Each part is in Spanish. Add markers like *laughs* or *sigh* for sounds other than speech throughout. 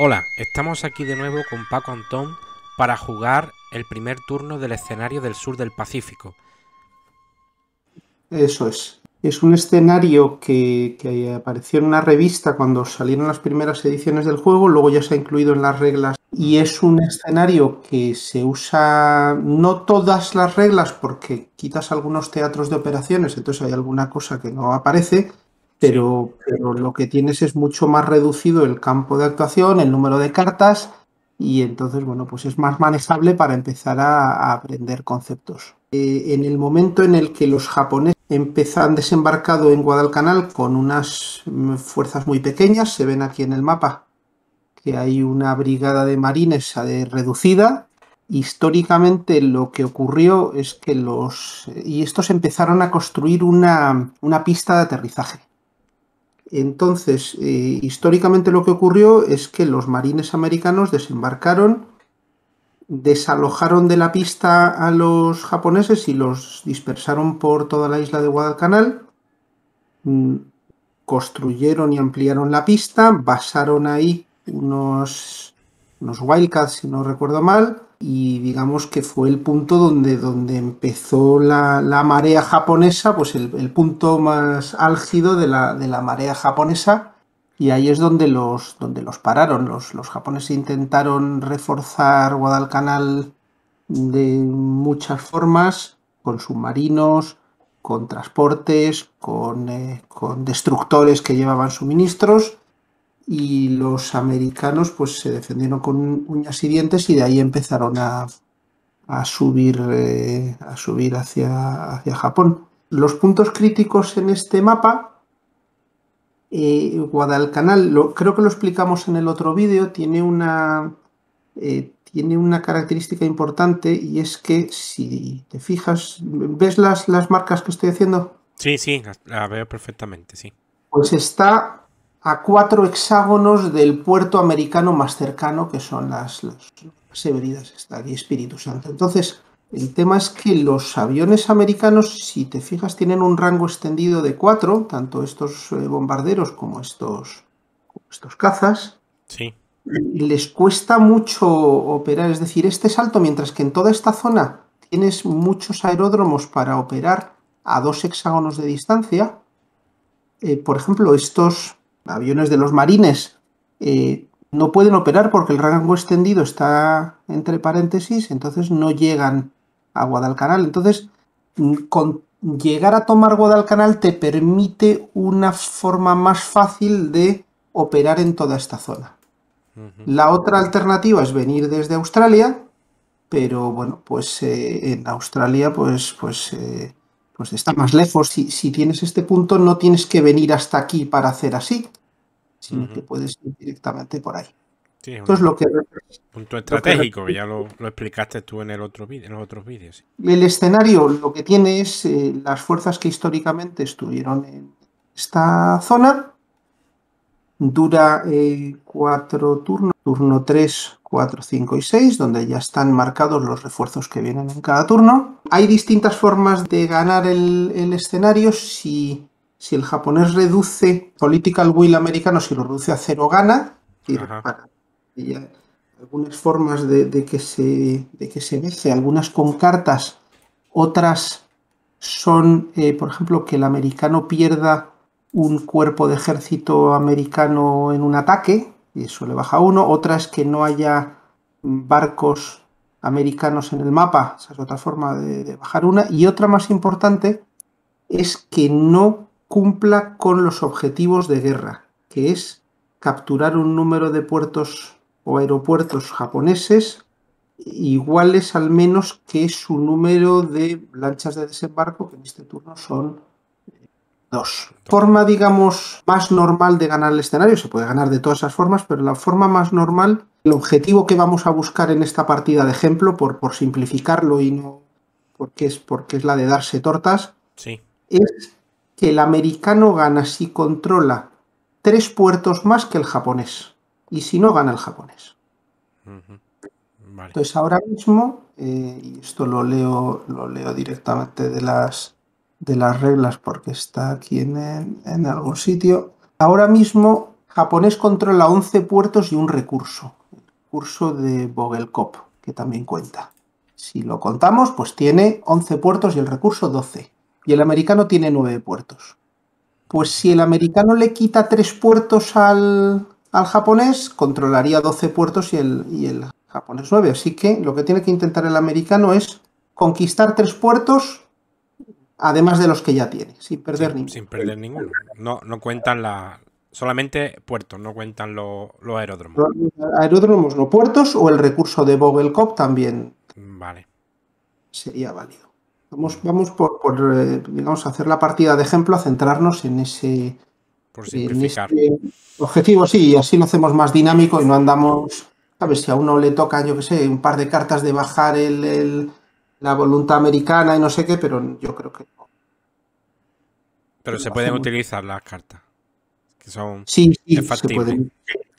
Hola, estamos aquí de nuevo con Paco Antón para jugar el primer turno del escenario del sur del Pacífico. Eso es. Es un escenario que, apareció en una revista cuando salieron las primeras ediciones del juego, luego ya se ha incluido en las reglas. Y es un escenario que se usa no todas las reglas porque quitas algunos teatros de operaciones, entonces hay alguna cosa que no aparece, pero, pero lo que tienes es mucho más reducido el campo de actuación, el número de cartas, y entonces, bueno, pues es más manejable para empezar a, aprender conceptos. Eh, en el momento en el que los japoneses empezan desembarcado en Guadalcanal con unas mm, fuerzas muy pequeñas, se ven aquí en el mapa que hay una brigada de marines reducida. Históricamente lo que ocurrió es que los... y estos empezaron a construir una pista de aterrizaje entonces, eh, históricamente lo que ocurrió es que los marines americanos desembarcaron, desalojaron de la pista a los japoneses y los dispersaron por toda la isla de Guadalcanal, mm, construyeron y ampliaron la pista, basaron ahí unos, unos Wildcats, si no recuerdo mal, y digamos que fue el punto donde, donde empezó la, marea japonesa, pues el, punto más álgido de la, marea japonesa y ahí es donde los, donde los pararon. Los, los japoneses intentaron reforzar Guadalcanal de muchas formas, con submarinos, con transportes, con, eh, con destructores que llevaban suministros y los americanos pues se defendieron con uñas y dientes y de ahí empezaron a, subir, eh, a subir hacia, hacia Japón. Los puntos críticos en este mapa, eh, Guadalcanal, creo que lo explicamos en el otro vídeo, tiene una, eh, tiene una característica importante y es que si te fijas, ¿ves las, las marcas que estoy haciendo? Sí, sí, la veo perfectamente, sí. Pues está a cuatro hexágonos del puerto americano más cercano, que son las, Severidas está aquí, Espíritu Santo. Entonces, el tema es que los aviones americanos, si te fijas, tienen un rango extendido de cuatro, tanto estos eh, bombarderos como estos, estos cazas. Sí. Les cuesta mucho operar, es decir, este salto, mientras que en toda esta zona tienes muchos aeródromos para operar a dos hexágonos de distancia. Eh, por ejemplo, estos aviones de los marines eh, no pueden operar porque el rango extendido está entre paréntesis, entonces no llegan a Guadalcanal. Entonces, mm, con llegar a tomar Guadalcanal te permite una forma más fácil de operar en toda esta zona. La otra alternativa es venir desde Australia, pero bueno, pues eh, en Australia, pues, pues eh, pues está más lejos. Si, tienes este punto, no tienes que venir hasta aquí para hacer así, sino que puedes ir directamente por ahí. Sí, lo que. Punto estratégico, ya lo, explicaste tú en, el otro en los otros vídeos. El escenario lo que tiene es eh, las fuerzas que históricamente estuvieron en esta zona Dura eh, cuatro turnos, turno 3, 4, 5 y 6, donde ya están marcados los refuerzos que vienen en cada turno. Hay distintas formas de ganar el, escenario. Si, el japonés reduce Political Will americano, si lo reduce a cero, gana. Y algunas formas de, que se, de que se algunas con cartas, otras son, eh, por ejemplo, que el americano pierda un cuerpo de ejército americano en un ataque, y eso le baja uno. Otra es que no haya barcos americanos en el mapa, esa es otra forma de, bajar una. Y otra más importante es que no cumpla con los objetivos de guerra, que es capturar un número de puertos o aeropuertos japoneses iguales al menos que su número de lanchas de desembarco, que en este turno son dos Forma, digamos, más normal de ganar el escenario, se puede ganar de todas esas formas, pero la forma más normal, el objetivo que vamos a buscar en esta partida de ejemplo, por, por simplificarlo y no porque es, porque es la de darse tortas, sí. es que el americano gana si controla tres puertos más que el japonés y si no gana el japonés. Entonces ahora mismo, eh, y esto lo leo, lo leo directamente de las de las reglas porque está aquí en, algún sitio. Ahora mismo, japonés controla 11 puertos y un recurso, el recurso de Vogelkop, que también cuenta. Si lo contamos, pues tiene 11 puertos y el recurso 12. Y el americano tiene 9 puertos. Pues si el americano le quita 3 puertos al, al japonés, controlaría 12 puertos y el, y el japonés 9. Así que lo que tiene que intentar el americano es conquistar 3 puertos Además de los que ya tiene, sin perder ninguno. Sin perder ninguno. No, no cuentan la. Solamente puertos, no cuentan los aeródromos. Los aeródromos no, puertos o el recurso de Bobel también. Vale. Sería válido. Vamos, vamos por, por, eh, digamos, hacer la partida de ejemplo, a centrarnos en ese, por simplificar. objetivo, sí, y así lo hacemos más dinámico y no andamos, A ver Si a uno le toca, yo qué sé, un par de cartas de bajar el la voluntad americana y no sé qué, pero yo creo que no. Pero se pueden utilizar las cartas, que son sí, sí se pueden,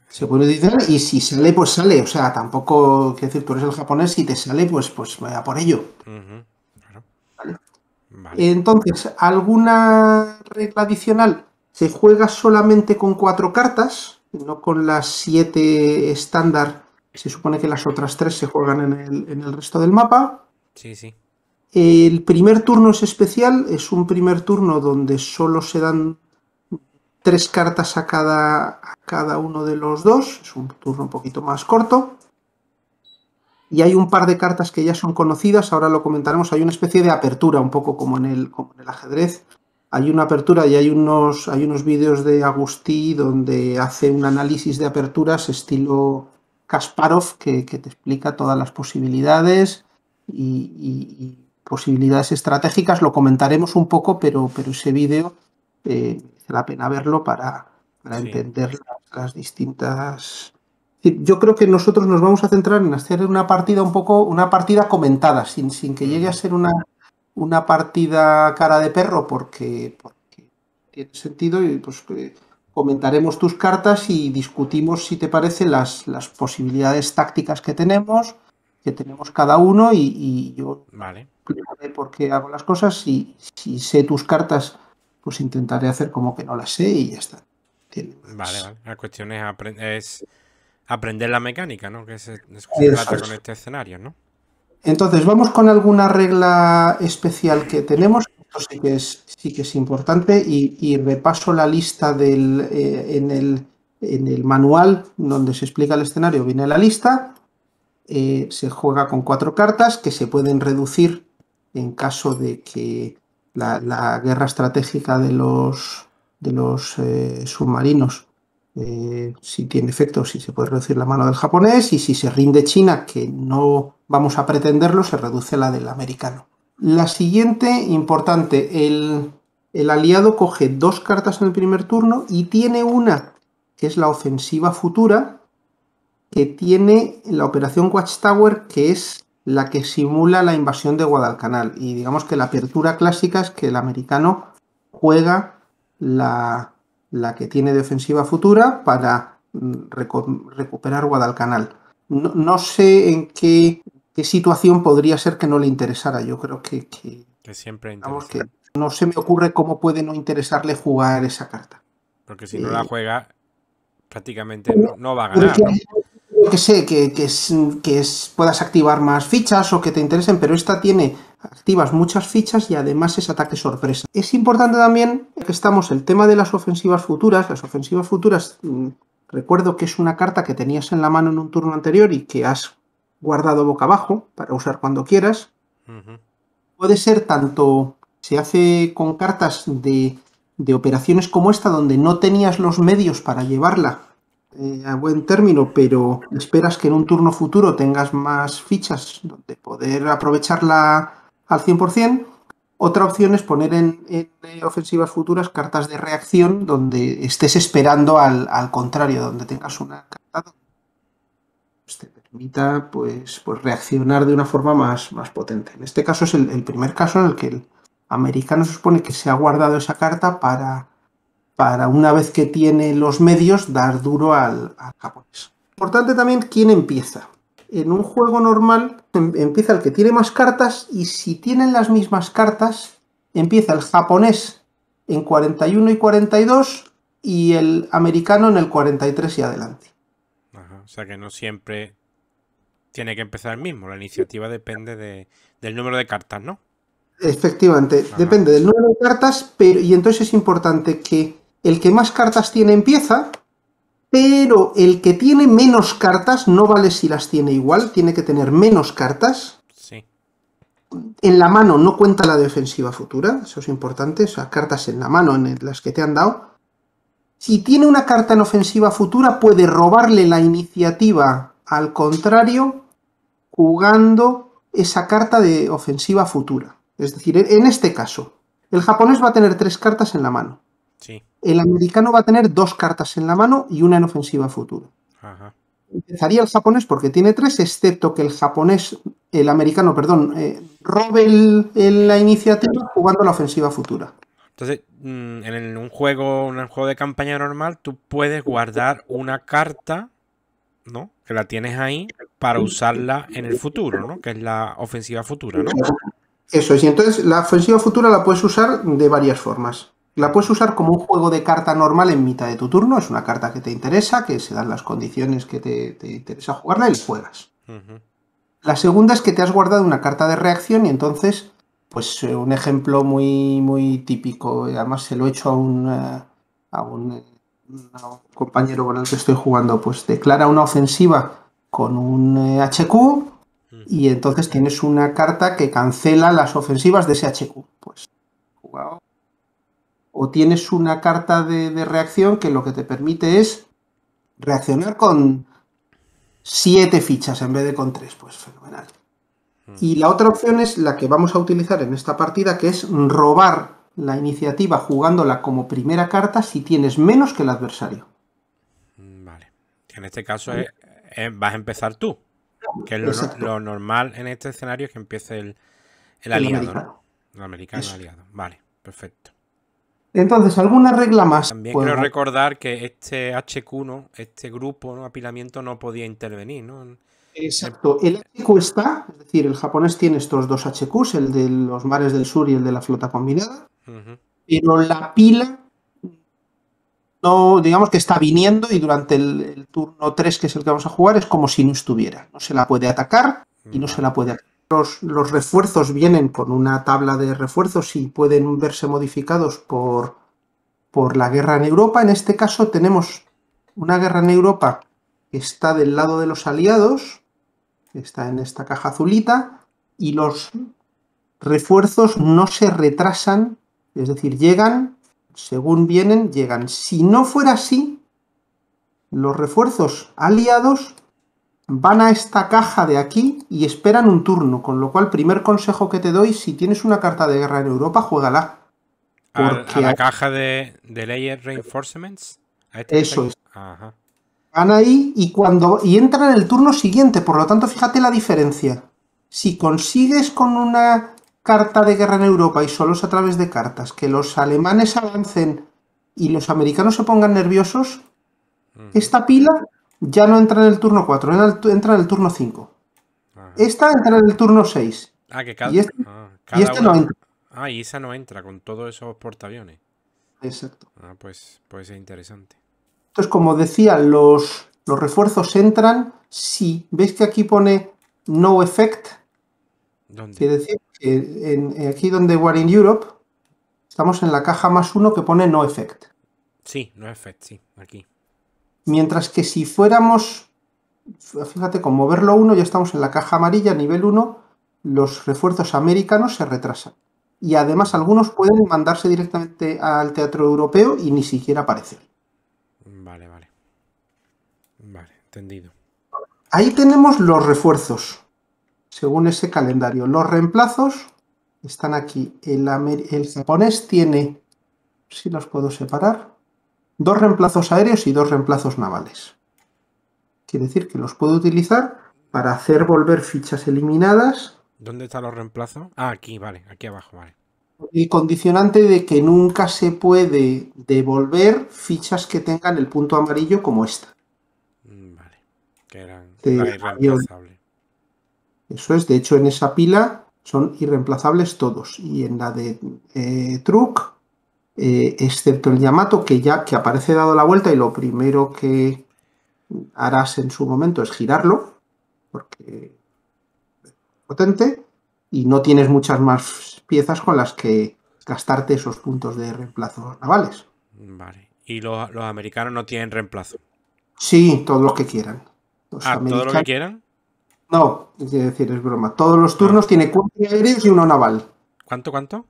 se pueden utilizar y si sale, pues sale. O sea, tampoco, quiero decir, tú eres el japonés, y te sale, pues, pues vaya por ello. Entonces, ¿alguna regla adicional? Se juega solamente con cuatro cartas, no con las siete estándar. Se supone que las otras tres se juegan en el, en el resto del mapa. Sí, El primer turno es especial, es un primer turno donde solo se dan tres cartas a cada, a cada uno de los dos, es un turno un poquito más corto. Y hay un par de cartas que ya son conocidas, ahora lo comentaremos, hay una especie de apertura, un poco como en el, ajedrez. Hay una apertura y hay unos, hay unos vídeos de Agustí donde hace un análisis de aperturas estilo Kasparov que te explica todas las posibilidades y, posibilidades estratégicas. Lo comentaremos un poco, pero, pero ese vídeo eh, vale la pena verlo para, entender las, distintas. Yo creo que nosotros nos vamos a centrar en hacer una partida un poco, una partida comentada, sin, sin que llegue a ser una, una partida cara de perro, porque, porque tiene sentido y pues eh, comentaremos tus cartas y discutimos, si te parece, las, las posibilidades tácticas que tenemos, que tenemos cada uno y, yo vale. explicaré por qué hago las cosas y si sé tus cartas, pues intentaré hacer como que no las sé y ya está. Vale, vale. La cuestión es, es aprender la mecánica, ¿no? Que se, con este escenario, ¿no? Entonces, vamos con alguna regla especial que tenemos. Esto sí que es, sí que es importante y, repaso la lista del, eh, en, el, en el manual donde se explica el escenario. Viene la lista eh, se juega con cuatro cartas que se pueden reducir en caso de que la, guerra estratégica de los, de los eh, submarinos, eh, si tiene efecto, si se puede reducir la mano del japonés y si se rinde China, que no vamos a pretenderlo, se reduce la del americano. La siguiente, importante, el, el aliado coge dos cartas en el primer turno y tiene una que es la ofensiva futura, que tiene la operación Watchtower, que es la que simula la invasión de Guadalcanal. Y digamos que la apertura clásica es que el americano juega la, que tiene defensiva futura para mm, recuperar Guadalcanal. No, sé en qué, situación podría ser que no le interesara. Yo creo que, que, siempre que no se me ocurre cómo puede no interesarle jugar esa carta. Porque si no la eh, juega, prácticamente no, va a ganar que sé, que, puedas activar más fichas o que te interesen, pero esta tiene activas muchas fichas y además es ataque sorpresa. Es importante también que estamos el tema de las ofensivas futuras. Las ofensivas futuras, mm, recuerdo que es una carta que tenías en la mano en un turno anterior y que has guardado boca abajo para usar cuando quieras. Puede ser tanto, se hace con cartas de, de operaciones como esta, donde no tenías los medios para llevarla eh, a buen término, pero esperas que en un turno futuro tengas más fichas donde poder aprovecharla al 100%. Otra opción es poner en, eh, ofensivas futuras cartas de reacción donde estés esperando al, contrario, donde tengas una carta que pues, te permita pues, pues, reaccionar de una forma más, más potente. En este caso es el, el primer caso en el que el americano se supone que se ha guardado esa carta para para una vez que tiene los medios dar duro al, japonés. Importante también quién empieza. En un juego normal em, empieza el que tiene más cartas y si tienen las mismas cartas empieza el japonés en 41 y 42 y el americano en el 43 y adelante. o sea que no siempre tiene que empezar el mismo. La iniciativa depende del número de cartas, ¿no? Efectivamente, depende del número de cartas, pero y entonces es importante que el que más cartas tiene empieza, pero el que tiene menos cartas no vale si las tiene igual, tiene que tener menos cartas. En la mano no cuenta la defensiva futura, eso es importante, o sea, cartas en la mano, en las que te han dado. Si tiene una carta en ofensiva futura, puede robarle la iniciativa al contrario jugando esa carta de ofensiva futura. Es decir, en este caso, el japonés va a tener tres cartas en la mano. El americano va a tener dos cartas en la mano y una en ofensiva futura. Empezaría el japonés porque tiene tres, excepto que el japonés, el americano, perdón, eh, robe la iniciativa jugando la ofensiva futura. Entonces, mm, en un juego, un juego de campaña normal, tú puedes guardar una carta, ¿no? Que la tienes ahí para usarla en el futuro, ¿no? Que es la ofensiva futura, ¿no? Eso es, y entonces la ofensiva futura la puedes usar de varias formas. La puedes usar como un juego de carta normal en mitad de tu turno. Es una carta que te interesa, que se dan las condiciones que te, interesa jugarla y juegas. La segunda es que te has guardado una carta de reacción y entonces, pues eh, un ejemplo muy, muy típico. Eh, además, se lo he hecho a un, eh, un, compañero con el que estoy jugando. Pues declara una ofensiva con un HQ y entonces tienes una carta que cancela las ofensivas de ese HQ. Pues jugado o tienes una carta de, reacción que lo que te permite es reaccionar con siete fichas en vez de con tres, pues fenomenal. Mm. Y la otra opción es la que vamos a utilizar en esta partida, que es robar la iniciativa jugándola como primera carta si tienes menos que el adversario. Mm, vale. En este caso eh, eh, vas a empezar tú. Que lo, lo, normal en este escenario es que empiece el, aliado. El americano, el americano aliado. Vale, perfecto. Entonces, alguna regla más. También quiero pues recordar que este HQ1, este grupo, ¿no? apilamiento, no podía intervenir, ¿no? Exacto. El HQ está, es decir, el japonés tiene estos dos HQs, el de los mares del sur y el de la flota combinada, pero la pila no, digamos que está viniendo y durante el, el, turno 3, que es el que vamos a jugar, es como si no estuviera. No se la puede atacar y no se la puede atacar los, refuerzos vienen con una tabla de refuerzos y pueden verse modificados por, por la guerra en Europa. En este caso tenemos una guerra en Europa que está del lado de los aliados, está en esta caja azulita, y los refuerzos no se retrasan, es decir, llegan, según vienen, llegan. Si no fuera así, los refuerzos aliados van a esta caja de aquí y esperan un turno, con lo cual primer consejo que te doy, si tienes una carta de guerra en Europa, juégala. Porque la caja de, de, Layer Reinforcements? Este Eso es. Van ahí y, cuando, y entran en el turno siguiente, por lo tanto fíjate la diferencia. Si consigues con una carta de guerra en Europa y solo es a través de cartas, que los alemanes avancen y los americanos se pongan nerviosos, esta pila ya no entra en el turno 4, entra en el turno 5. Esta entra en el turno 6. Ah, que este- cada, ah, y este, no entra. Ah, y esa no entra con todos esos portaaviones. Exacto. Ah, pues, pues es interesante. Entonces, como decía, los, los refuerzos entran si veis que aquí pone no effect. ¿Dónde? Quiere decir que aquí donde War in Europe estamos en la caja más uno que pone no effect. Sí, no effect, sí, aquí. Mientras que si fuéramos, fíjate, con moverlo uno, ya estamos en la caja amarilla, nivel 1, los refuerzos americanos se retrasan. Y además algunos pueden mandarse directamente al teatro europeo y ni siquiera aparecer. Vale, vale. Vale, entendido. Ahí tenemos los refuerzos, según ese calendario. Los reemplazos están aquí. el japonés tiene, si los puedo separar, dos reemplazos aéreos y dos reemplazos navales. Quiere decir que los puedo utilizar para hacer volver fichas eliminadas. ¿Dónde están los reemplazos? Ah, aquí, vale, aquí abajo, vale. El condicionante de que nunca se puede devolver fichas que tengan el punto amarillo como esta. Mm, vale, que eran irreemplazables. Eso es, de hecho en esa pila son irreemplazables todos. Y en la de eh, eh, excepto el Yamato que ya que aparece dado la vuelta y lo primero que harás en su momento es girarlo, porque es potente, y no tienes muchas más piezas con las que gastarte esos puntos de reemplazo navales. Vale. ¿Y los, americanos no tienen reemplazo? Sí, todos los que quieran. Los ah, todo lo que quieran? No, es decir, es broma. Todos los turnos ah. tiene cuatro aéreos y uno naval. ¿Cuánto, cuánto?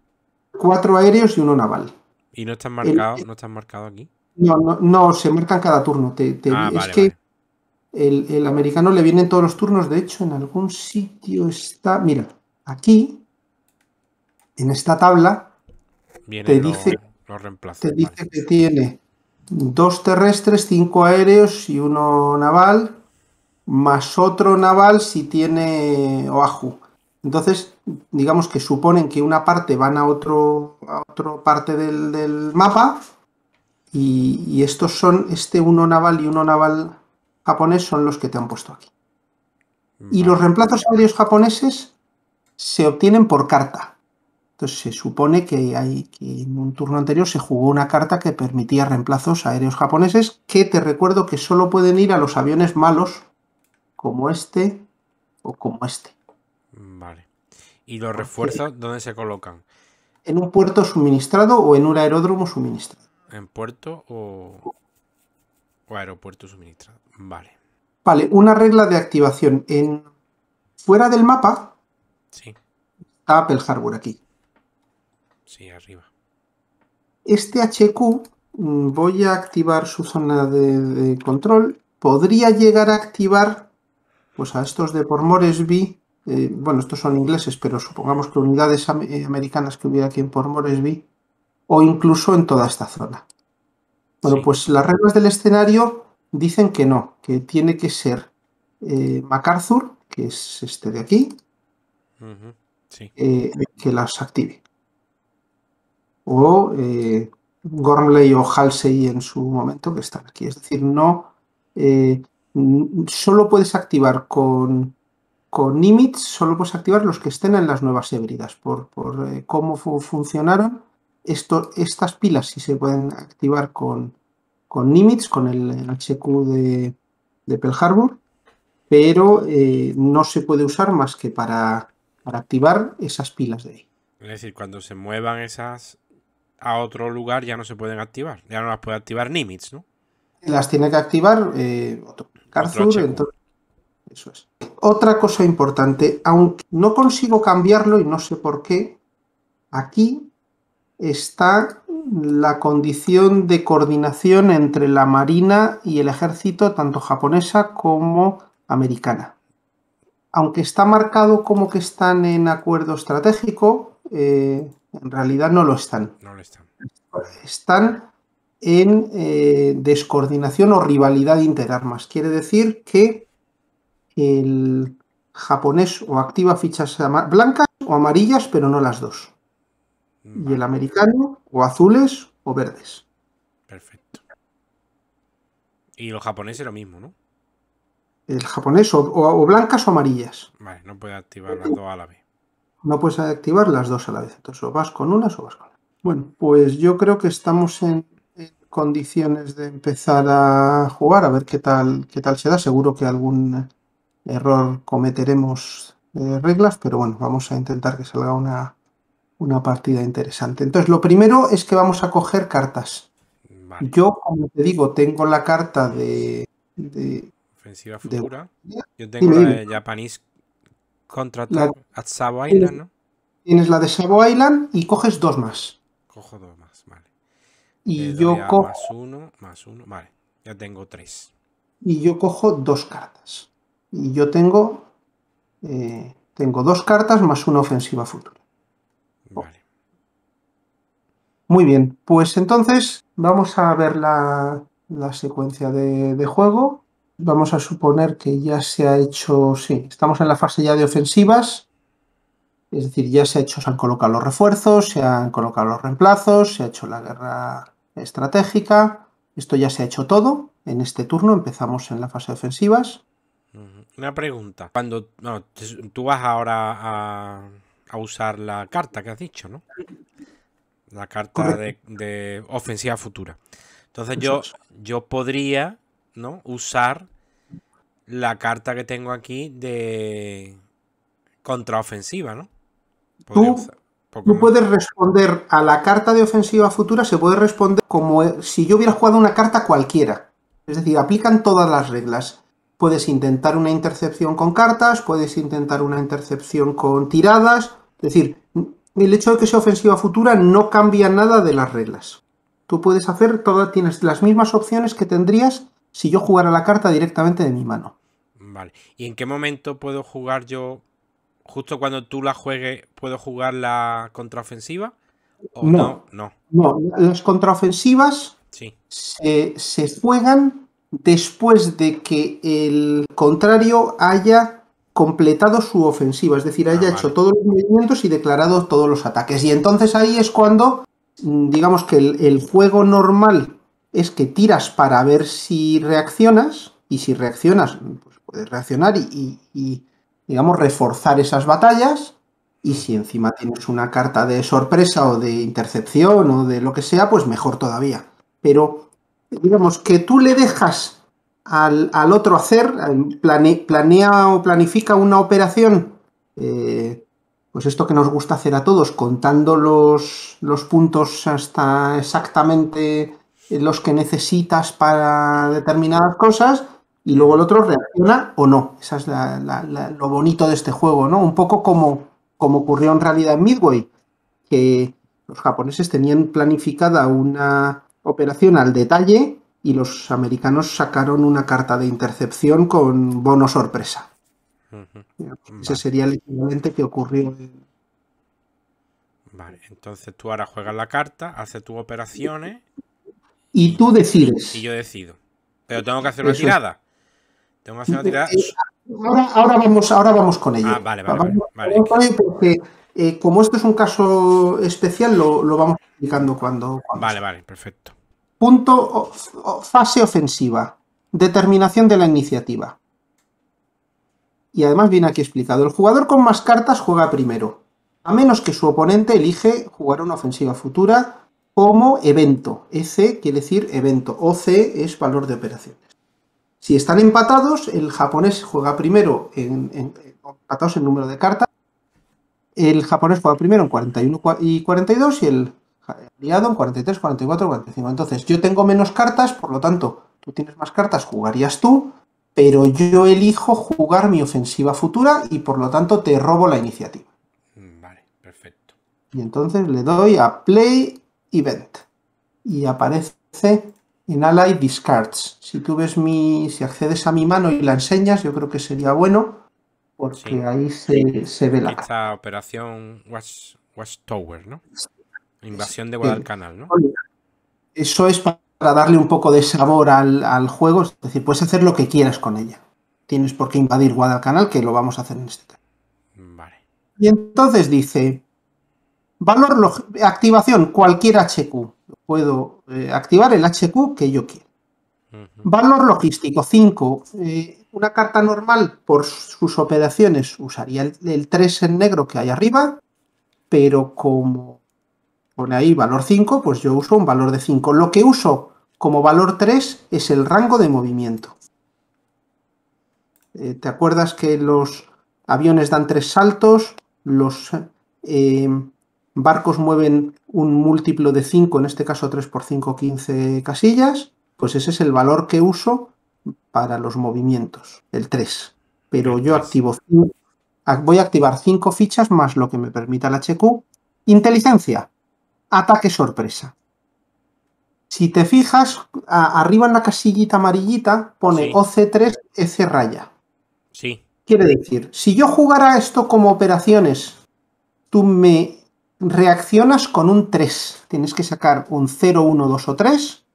Cuatro aéreos y uno naval. ¿Y no están eh, marcados? Eh, ¿No están marcado aquí? No, no, no, se marcan cada turno. Ah, es que El, americano le vienen todos los turnos. De hecho, en algún sitio está. Mira, aquí, en esta tabla, te, dice, dice que tiene dos terrestres, cinco aéreos y uno naval, más otro naval si tiene Oahu. Entonces, digamos que suponen que una parte van a otro otra parte del, mapa y, estos son, este uno naval y uno naval japonés son los que te han puesto aquí. Y los reemplazos aéreos japoneses se obtienen por carta. Entonces se supone que, hay, que en un turno anterior se jugó una carta que permitía reemplazos aéreos japoneses que te recuerdo que solo pueden ir a los aviones malos como este o como este. ¿Y los refuerzos dónde se colocan? ¿En un puerto suministrado o en un aeródromo suministrado? ¿En puerto o, aeropuerto suministrado? Vale. Vale, una regla de activación. En... Fuera del mapa sí. está Apple Harbor aquí. Sí, arriba. Este HQ mm, voy a activar su zona de, control. Podría llegar a activar pues a estos de por Moresby eh, bueno, estos son ingleses, pero supongamos que unidades eh, americanas que hubiera aquí en Port Moresby, o incluso en toda esta zona. Bueno, pues las reglas del escenario dicen que no, que tiene que ser eh, MacArthur, que es este de aquí, que las active. O Gornley o Halsey en su momento que están aquí. Es decir, no solo puedes activar con con Nimitz solo puedes activar los que estén en las nuevas hébridas. Por, por eh, cómo funcionaron, estas pilas sí se pueden activar con, con con el, HQ de, de Pearl Harbor, pero eh, no se puede usar más que para, activar esas pilas de ahí. Es decir, cuando se muevan esas a otro lugar ya no se pueden activar, ya no las puede activar Nimitz, ¿no? Las tiene que activar eh, eso es. Otra cosa importante, aunque no consigo cambiarlo y no sé por qué, aquí está la condición de coordinación entre la Marina y el ejército, tanto japonesa como americana. Aunque está marcado como que están en acuerdo estratégico, eh, en realidad no lo están. No lo están. Están en eh, descoordinación o rivalidad interarmas. Quiere decir que el japonés o activa fichas blancas o amarillas, pero no las dos. Y el americano o azules o verdes. Perfecto. Y los japoneses lo mismo, ¿no? El japonés o, blancas o amarillas. Vale, no puede activar las dos a la vez. No puedes activar las dos a la vez. Entonces, o vas con unas o vas con las. Bueno, pues yo creo que estamos en, en, condiciones de empezar a jugar, a ver qué tal, qué tal se da. Seguro que algún error cometeremos eh, reglas, pero bueno, vamos a intentar que salga una, una partida interesante. Entonces, lo primero es que vamos a coger cartas. Yo, como te digo, tengo la carta de... Ofensiva futura. Yo tengo la de Japanese contra Island, ¿no? Tienes la de Savo Island y coges dos más. Cojo dos más, vale. Y yo cojo... Más uno, más uno, vale. Ya tengo tres. Y yo cojo dos cartas y yo tengo, eh, tengo dos cartas más una ofensiva futura. Vale. Muy bien, pues entonces vamos a ver la, secuencia de, juego. Vamos a suponer que ya se ha hecho, sí, estamos en la fase ya de ofensivas, es decir, ya se ha hecho, se han colocado los refuerzos, se han colocado los reemplazos, se ha hecho la guerra estratégica, esto ya se ha hecho todo. En este turno empezamos en la fase de ofensivas. Una pregunta. Cuando tú vas ahora a, usar la carta que has dicho, ¿no? La carta de, ofensiva futura. Entonces yo, yo podría ¿no? usar la carta que tengo aquí de contraofensiva, ¿no? tú, puedes responder a la carta de ofensiva futura, se puede responder como eh, si yo hubiera jugado una carta cualquiera. Es decir, aplican todas las reglas. Puedes intentar una intercepción con cartas, puedes intentar una intercepción con tiradas. Es decir, el hecho de que sea ofensiva futura no cambia nada de las reglas. Tú puedes hacer todas, tienes las mismas opciones que tendrías si yo jugara la carta directamente de mi mano. Vale. ¿Y en qué momento puedo jugar yo? Justo cuando tú la juegues, ¿puedo jugar la contraofensiva? no, no, no. las contraofensivas se juegan después de que el contrario haya completado su ofensiva, es decir, haya ah, hecho todos los movimientos y declarado todos los ataques. Y entonces ahí es cuando, mm, digamos que el, juego normal es que tiras para ver si reaccionas, y si reaccionas, pues puedes reaccionar y, y digamos, reforzar esas batallas. Y si encima tienes una carta de sorpresa o de intercepción o de lo que sea, pues mejor todavía. Pero digamos, que tú le dejas al, otro hacer, planea o planifica una operación, eh, pues esto que nos gusta hacer a todos, contando los, los puntos hasta exactamente los que necesitas para determinadas cosas, y luego el otro reacciona o no. Esa es lo bonito de este juego, ¿no? Un poco como, como ocurrió en realidad en Midway, que los japoneses tenían planificada una, operación al detalle y los americanos sacaron una carta de intercepción con bono sorpresa. Ese sería el equivalente que ocurrió. Vale, entonces tú ahora juegas la carta, haces tus operaciones. Y, tú decides. Y yo decido. Pero tengo que hacer una tirada. Tengo que hacer una tirada. Eh, ahora, vamos, ahora vamos con ella. Ah, vale, vale. vale, eh, como esto es un caso especial, lo, vamos explicando cuando, Vale, vale, perfecto. Punto, fase ofensiva, determinación de la iniciativa. Y además viene aquí explicado, el jugador con más cartas juega primero, a menos que su oponente elige jugar una ofensiva futura como evento. EC quiere decir evento, OC es valor de operaciones. Si están empatados, el japonés juega primero en, en, empatados en número de cartas, el japonés juega primero en 41 y 42 y el aliado en 43, 44, 45. Entonces, yo tengo menos cartas, por lo tanto, tú tienes más cartas, jugarías tú, pero yo elijo jugar mi ofensiva futura y por lo tanto te robo la iniciativa. Mm, vale, perfecto. Y entonces le doy a Play Event y aparece en Ally Discards. Si tú ves mi. si accedes a mi mano y la enseñas, yo creo que sería bueno porque ahí se, ve la... Esta operación Watch, Tower, ¿no? Invasión de Guadalcanal, ¿no? Eso es para darle un poco de sabor al, juego, es decir, puedes hacer lo que quieras con ella. Tienes por qué invadir Guadalcanal, que lo vamos a hacer en este caso. Vale. Y entonces dice, valor activación, cualquier HQ. Puedo eh, activar el HQ que yo quiera. Valor logístico 5 una carta normal por sus operaciones usaría el, 3 en negro que hay arriba, pero como pone ahí valor 5, pues yo uso un valor de 5. Lo que uso como valor 3 es el rango de movimiento. Eh, ¿Te acuerdas que los aviones dan tres saltos? Los eh, barcos mueven un múltiplo de 5, en este caso 3 por 5, 15 casillas. Pues ese es el valor que uso para los movimientos, el 3. Pero yo activo, voy a activar 5 fichas más lo que me permita la HQ. Inteligencia, ataque sorpresa. Si te fijas, arriba en la casillita amarillita pone OC3 F e raya. Sí. Quiere decir, si yo jugara esto como operaciones, tú me reaccionas con un 3. Tienes que sacar un 0, 1, 2 o 3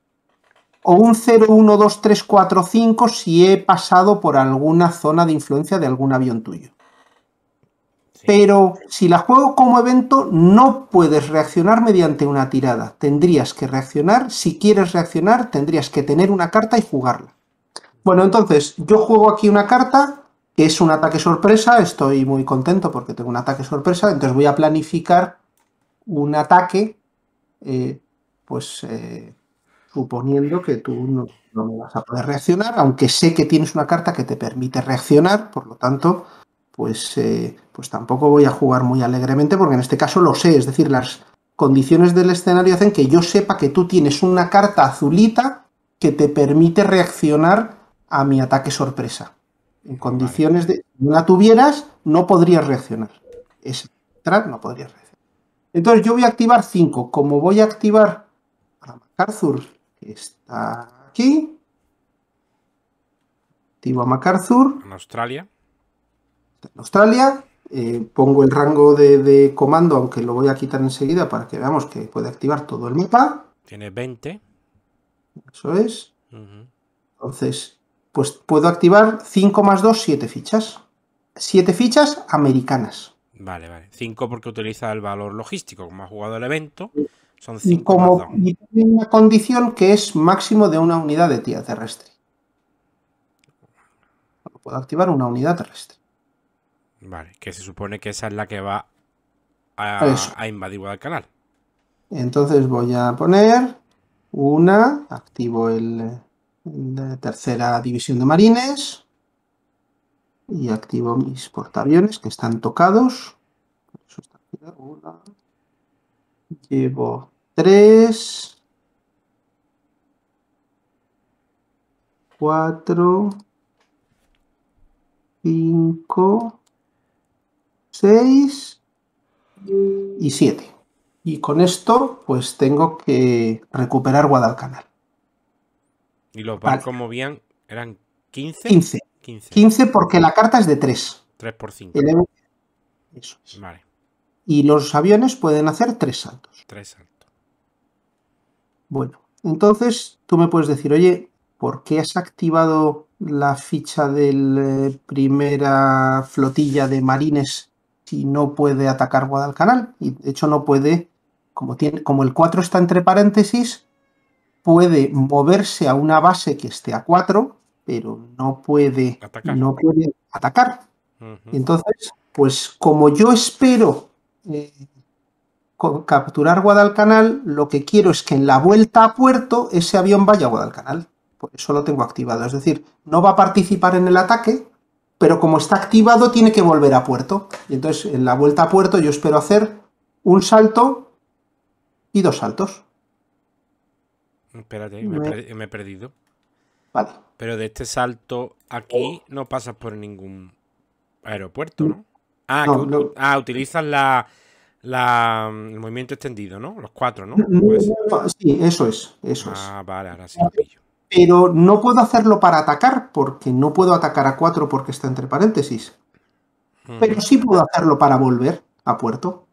o un 5 si he pasado por alguna zona de influencia de algún avión tuyo. Pero si la juego como evento, no puedes reaccionar mediante una tirada. Tendrías que reaccionar, si quieres reaccionar, tendrías que tener una carta y jugarla. Bueno, entonces, yo juego aquí una carta, es un ataque sorpresa, estoy muy contento porque tengo un ataque sorpresa, entonces voy a planificar un ataque, eh, pues... Eh, suponiendo que tú no, me vas a poder reaccionar, aunque sé que tienes una carta que te permite reaccionar, por lo tanto, pues, eh, pues tampoco voy a jugar muy alegremente, porque en este caso lo sé, es decir, las condiciones del escenario hacen que yo sepa que tú tienes una carta azulita que te permite reaccionar a mi ataque sorpresa. En condiciones de no la tuvieras, no podrías reaccionar. es no podrías reaccionar. Entonces yo voy a activar 5. Como voy a activar a MacArthur está aquí. Activo a MacArthur. En Australia. En Australia. Eh, pongo el rango de, comando, aunque lo voy a quitar enseguida para que veamos que puede activar todo el mapa. Tiene 20. Eso es. Entonces, pues puedo activar 5 más 2, 7 fichas. 7 fichas americanas. Vale, vale. 5 porque utiliza el valor logístico, como ha jugado el evento y como una condición que es máximo de una unidad de tierra terrestre. Puedo activar una unidad terrestre. Vale, que se supone que esa es la que va a, invadir invadir canal. Entonces voy a poner una, activo el, tercera división de marines y activo mis portaaviones que están tocados. eso una, Llevo 3, 4, 5, 6 y 7. Y con esto, pues tengo que recuperar Guadalcanal. ¿Y los barcos como movían? ¿Eran 15? 15. 15. porque la carta es de 3. 3 por 5. E Eso Vale y los aviones pueden hacer tres saltos. Tres saltos. Bueno, entonces tú me puedes decir, oye, ¿por qué has activado la ficha de la eh, primera flotilla de marines si no puede atacar Guadalcanal? Y de hecho no puede, como, el 4 está entre paréntesis, puede moverse a una base que esté a 4, pero no puede atacar. No puede atacar. Entonces, pues como yo espero eh, capturar Guadalcanal, lo que quiero es que en la vuelta a puerto ese avión vaya a Guadalcanal. Por eso lo tengo activado. Es decir, no va a participar en el ataque, pero como está activado tiene que volver a puerto. Y entonces en la vuelta a puerto yo espero hacer un salto y dos saltos. Espérate, me, he, me he perdido. Vale. Pero de este salto aquí oh. no pasas por ningún aeropuerto, mm. ¿no? Ah, ah, utilizan la, el movimiento extendido, ¿no? Los cuatro, ¿no? Sí, eso es, eso ah, vale, ahora sí Pero no puedo hacerlo para atacar, porque no puedo atacar a cuatro porque está entre paréntesis. Mm. Pero sí puedo hacerlo para volver a puerto.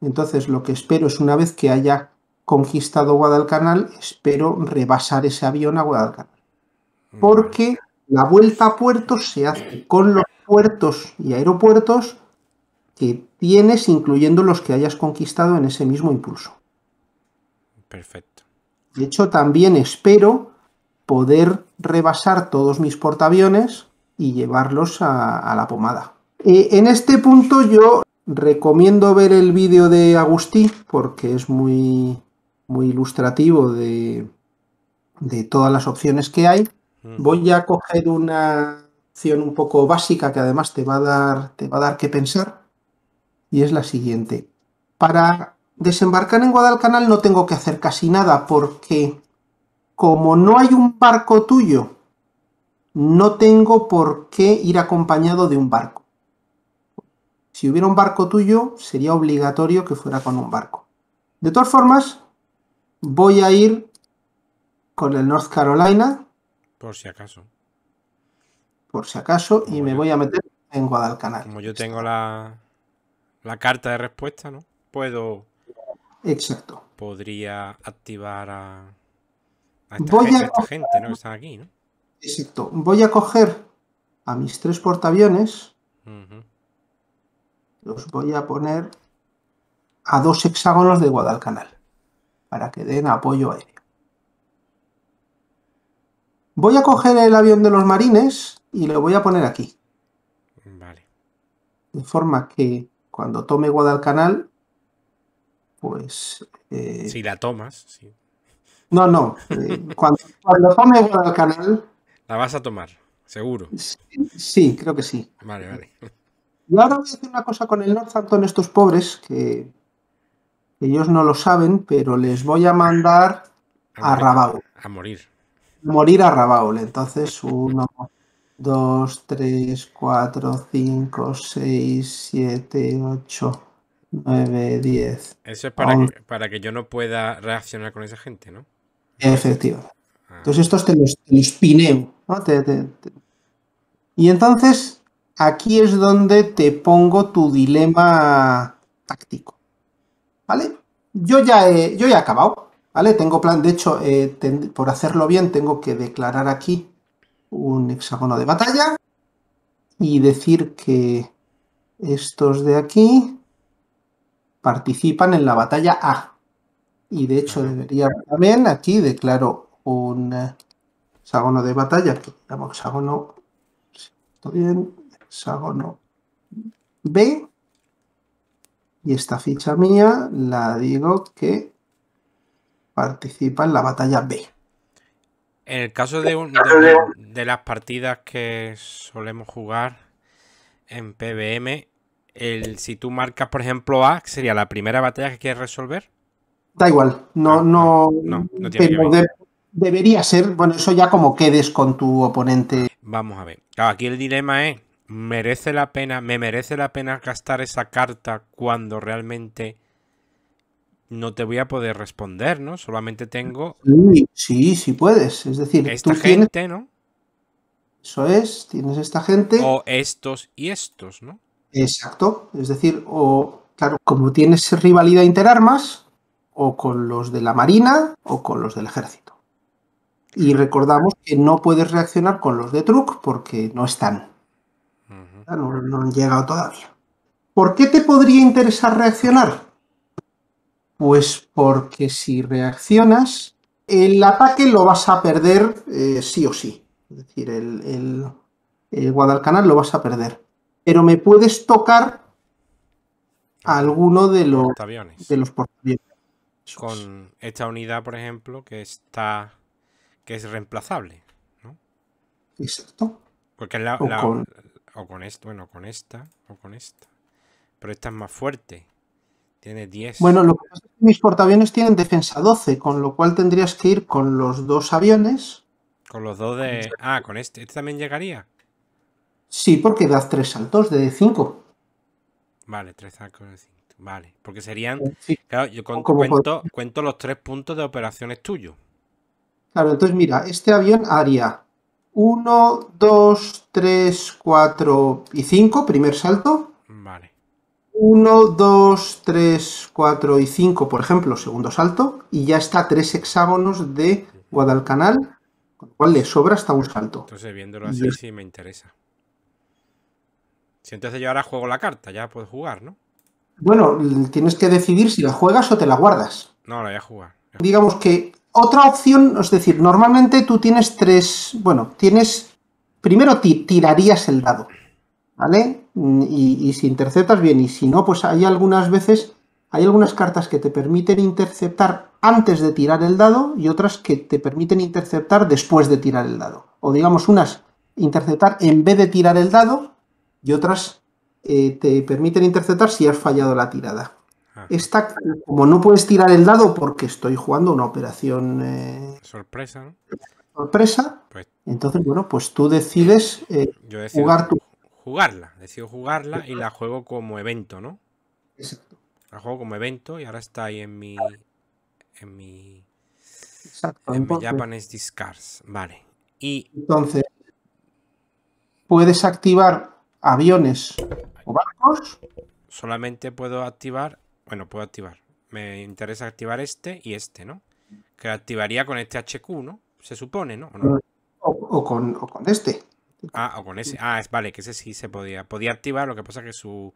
Entonces lo que espero es una vez que haya conquistado Guadalcanal, espero rebasar ese avión a Guadalcanal. Mm, porque la vuelta a puerto se hace con los puertos y aeropuertos que tienes, incluyendo los que hayas conquistado en ese mismo impulso. Perfecto. De hecho, también espero poder rebasar todos mis portaaviones y llevarlos a, la pomada. Eh, en este punto yo recomiendo ver el vídeo de Agustí porque es muy, muy ilustrativo de, de todas las opciones que hay. Mm. Voy a coger una opción un poco básica que además te va a dar, te va a dar que pensar y es la siguiente. Para desembarcar en Guadalcanal no tengo que hacer casi nada porque como no hay un barco tuyo, no tengo por qué ir acompañado de un barco. Si hubiera un barco tuyo, sería obligatorio que fuera con un barco. De todas formas, voy a ir con el North Carolina. Por si acaso. Por si acaso, y me voy a meter en Guadalcanal. Como yo tengo la, la carta de respuesta, ¿no? Puedo. Exacto. Podría activar a, a, esta, gente, a esta, gente, ¿no? Que están aquí, ¿no? Exacto. Voy a coger a mis tres portaaviones. Los voy a poner a dos hexágonos de Guadalcanal para que den apoyo aéreo. Voy a coger el avión de los marines y lo voy a poner aquí. Vale. De forma que cuando tome Guadalcanal, pues... Eh, si la tomas, sí. No, no. Eh, *laughs* cuando, tome Guadalcanal... La vas a tomar, seguro. Sí, creo que sí. Vale, vale. Y ahora voy a hacer una cosa con el Northampton, estos pobres, que ellos no lo saben, pero les voy a mandar a, Rabaul. A morir. morir a Rabaul. Entonces, uno... 2, 3, 4, 5, 6, 7, 8, 9, 10. Eso es para, que, para que yo no pueda reaccionar con esa gente, ¿no? Efectivamente. Ah. Entonces estos te los, te pineo. ¿no? Te, te, y entonces aquí es donde te pongo tu dilema táctico. ¿Vale? Yo ya he, yo ya he acabado. ¿Vale? Tengo plan, de hecho, eh, por hacerlo bien, tengo que declarar aquí un hexágono de batalla y decir que estos de aquí participan en la batalla A. Y de hecho debería también aquí declaro un hexágono de batalla, que llamo hexágono, hexágono B. Y esta ficha mía la digo que participa en la batalla B. En el caso de, un, de, las partidas que solemos jugar en PBM, si tú marcas, por ejemplo, A, sería la primera batalla que quieres resolver. Da igual, no, ah, no, tiene debería ser, bueno, eso ya como quedes con tu oponente. Vamos a ver, aquí el dilema es, ¿merece la pena, me merece la pena gastar esa carta cuando realmente no te voy a poder responder, ¿no? Solamente tengo. Sí, sí, puedes. Es decir, esta gente, ¿no? Eso es, tienes esta gente. O estos y estos, ¿no? Exacto. Es decir, o, claro, como tienes rivalidad interarmas, o con los de la Marina o con los del Ejército. Y recordamos que no puedes reaccionar con los de Truk, porque no están. Ah, no, no han llegado todavía. ¿Por qué te podría interesar reaccionar? Pues porque si reaccionas, el ataque lo vas a perder eh, sí o sí. Es decir, el, Guadalcanal lo vas a perder. Pero me puedes tocar alguno de los portaaviones. De los Con esta unidad, por ejemplo, que está. que es reemplazable. ¿no? Exacto. Porque o, con... esto, bueno, con esta, o con esta. Pero esta es más fuerte. Tiene 10. Bueno, lo que pasa mis portaaviones tienen defensa 12, con lo cual tendrías que ir con los dos aviones. Con los dos de. Este. Ah, con este. ¿Este también llegaría? Sí, porque das tres saltos de 5. Vale, tres saltos de 5. Vale, porque serían. Claro, yo cuento, los tres puntos de operaciones tuyos. Claro, entonces mira, este avión haría 1, 2, 3, 4 y 5, primer salto. 1, 2, 3, 4 y 5, por ejemplo, segundo salto, y ya está tres hexágonos de Guadalcanal, con lo cual le sobra hasta un salto. Entonces, viéndolo así, sí me interesa. Si entonces yo ahora juego la carta, ya puedes jugar, ¿no? Bueno, tienes que decidir si la juegas o te la guardas. No, la voy a Digamos que otra opción, es decir, normalmente tú tienes tres, bueno, tienes, primero tirarías el dado, ¿vale? y, si interceptas bien y si no, pues hay algunas veces, hay algunas cartas que te permiten interceptar antes de tirar el dado y otras que te permiten interceptar después de tirar el dado. O digamos, unas interceptar en vez de tirar el dado y otras eh, te permiten interceptar si has fallado la tirada. Ah. Esta, como no puedes tirar el dado porque estoy jugando una operación eh, sorpresa, sorpresa, pues entonces bueno, pues tú decides eh, jugar tu jugarla. Decido jugarla y la juego como evento, ¿no? Exacto. La juego como evento y ahora está ahí en mi. En mi. Exacto. En mi Japanese Discards. Vale. Y. Entonces. Puedes activar aviones o barcos. Solamente puedo activar. Bueno, puedo activar. Me interesa activar este y este, ¿no? Que activaría con este HQ, ¿no? Se supone, ¿no? o con este. Ah, con ese. Ah, es, vale, que ese sí se podía. Podía activar, lo que pasa es que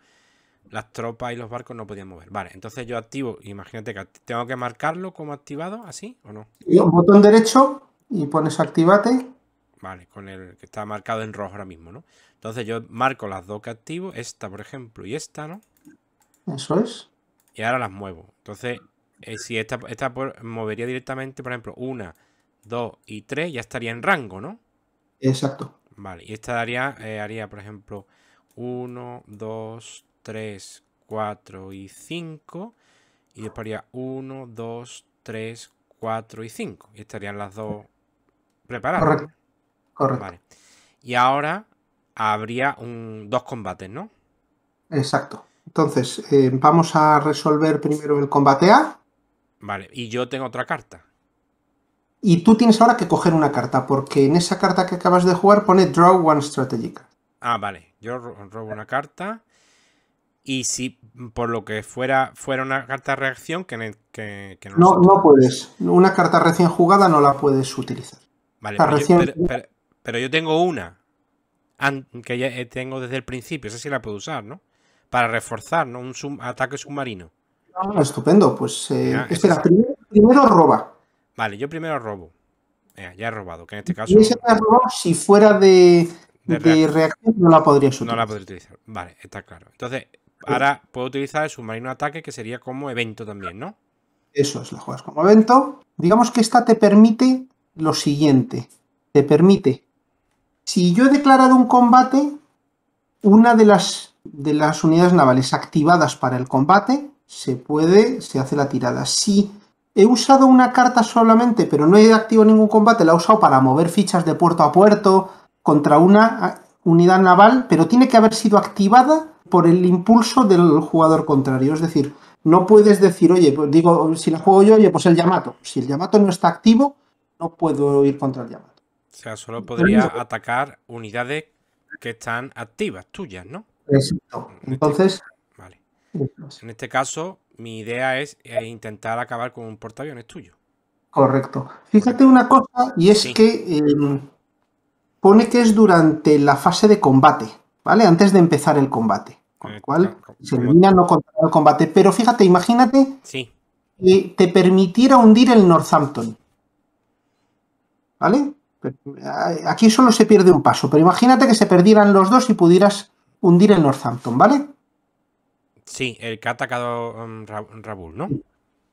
las tropas y los barcos no podían mover. Vale, entonces yo activo, imagínate que tengo que marcarlo como activado, así o no. Y un botón derecho y pones activate. Vale, con el que está marcado en rojo ahora mismo, ¿no? Entonces yo marco las dos que activo, esta por ejemplo y esta, ¿no? Eso es. Y ahora las muevo. Entonces, eh, si esta, esta movería directamente, por ejemplo, una, dos y tres, ya estaría en rango, ¿no? Exacto. Vale, y esta daría, eh, haría, por ejemplo, 1, 2, 3, 4 y 5. Y después haría 1, 2, 3, 4 y 5. Y estarían las dos preparadas. Correcto. Correcto. Vale. Y ahora habría un, dos combates, ¿no? Exacto. Entonces, eh, vamos a resolver primero el combate A. Vale, y yo tengo otra carta y tú tienes ahora que coger una carta, porque en esa carta que acabas de jugar pone Draw One Estratégica. Ah, vale. Yo robo una carta. Y si por lo que fuera, fuera una carta de reacción, que, que, que no, no, no, puedes. Una carta recién jugada no la puedes utilizar. Vale, pero, yo, tengo una. Que ya eh, tengo desde el principio. Esa sí la puedo usar, ¿no? Para reforzar, ¿no? Un ataque submarino. Ah, estupendo. Pues eh, espera, primero roba. Vale, yo primero robo. ya he robado, que en este caso. Robado, si fuera de, reacción, no la podrías utilizar. No la podría utilizar. Vale, está claro. Entonces, ahora puedo utilizar el submarino ataque, que sería como evento también, ¿no? Eso es, lo juegas como evento. Digamos que esta te permite lo siguiente. Te permite. Si yo he declarado un combate, una de las, de las unidades navales activadas para el combate se puede, se hace la tirada. Si he usado una carta solamente, pero no he activo ningún combate, la he usado para mover fichas de puerto a puerto contra una ah, unidad naval, pero tiene que haber sido activada por el impulso del jugador contrario. Es decir, no puedes decir, oye, pues digo, si la juego yo, oye, pues el Yamato. Si el Yamato no está activo, no puedo ir contra el Yamato. O sea, solo podría atacar unidades que están activas, tuyas, ¿no? Exacto. Entonces, En este caso, mi idea es eh, intentar acabar con un portaaviones tuyo. Correcto. Fíjate una cosa, y es que em, pone que es durante la fase de combate, ¿vale? Antes de empezar el combate. Con lo eh, cual, se no contará el combate. Pero fíjate, imagínate que te permitiera hundir el Northampton. ¿Vale? Eh, aquí solo se pierde un paso, pero imagínate que se perdieran los dos y pudieras hundir el Northampton, ¿vale? Sí, el que ha atacado um, Rabul, ¿no?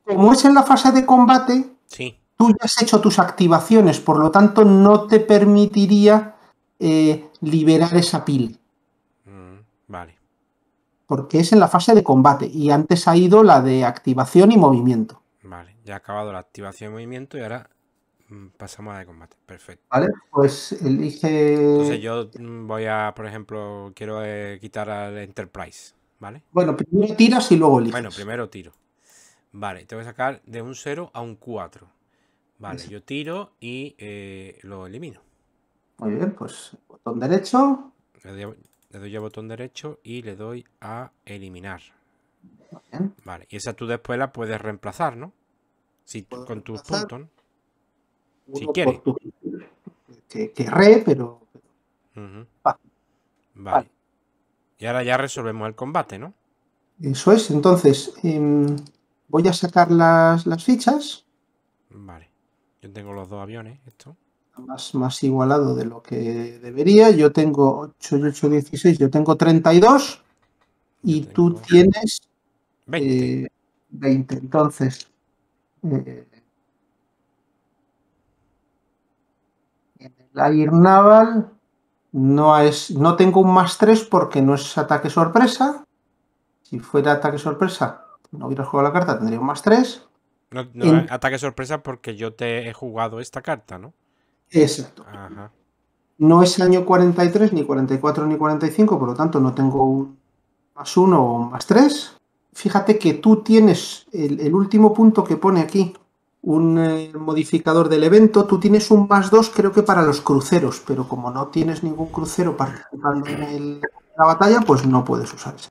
Como es en la fase de combate, sí. tú ya has hecho tus activaciones, por lo tanto no te permitiría eh, liberar esa pila. Mm, vale. Porque es en la fase de combate y antes ha ido la de activación y movimiento. Vale, ya ha acabado la activación y movimiento y ahora mm, pasamos a la de combate. Perfecto. Vale, pues elige. Entonces yo mm, voy a, por ejemplo, quiero eh, quitar al Enterprise. Bueno, primero tiras y luego elimino. Bueno, primero tiro. Vale, te voy a sacar de un 0 a un 4. Vale, yo tiro y eh, lo elimino. Muy bien, pues botón derecho. Le doy, a botón derecho y le doy a eliminar. Vale, y esa tú después la puedes reemplazar, ¿no? con tus puntos. Si quieres. Tu... Querré, pero. vale. Y ahora ya resolvemos el combate, ¿no? Eso es, entonces em, voy a sacar las, fichas. Vale, yo tengo los dos aviones, esto. Más, más igualado de lo que debería. Yo tengo 8 8, 16, yo tengo 32 y tú tienes 20. 20. Eh, entonces, eh, en el Air Naval no, es, no tengo un más 3 porque no es ataque sorpresa. Si fuera ataque sorpresa, no hubiera jugado la carta, tendría un más 3. ataque sorpresa porque yo te he jugado esta carta, ¿no? Exacto. No es año 43, ni 44, ni 45, por lo tanto no tengo un más 1 o un más 3. Fíjate que tú tienes el último punto que pone aquí, un eh, modificador del evento. Tú tienes un más 2 creo que para los cruceros, pero como no tienes ningún crucero participando en, la batalla, pues no puedes usar ese.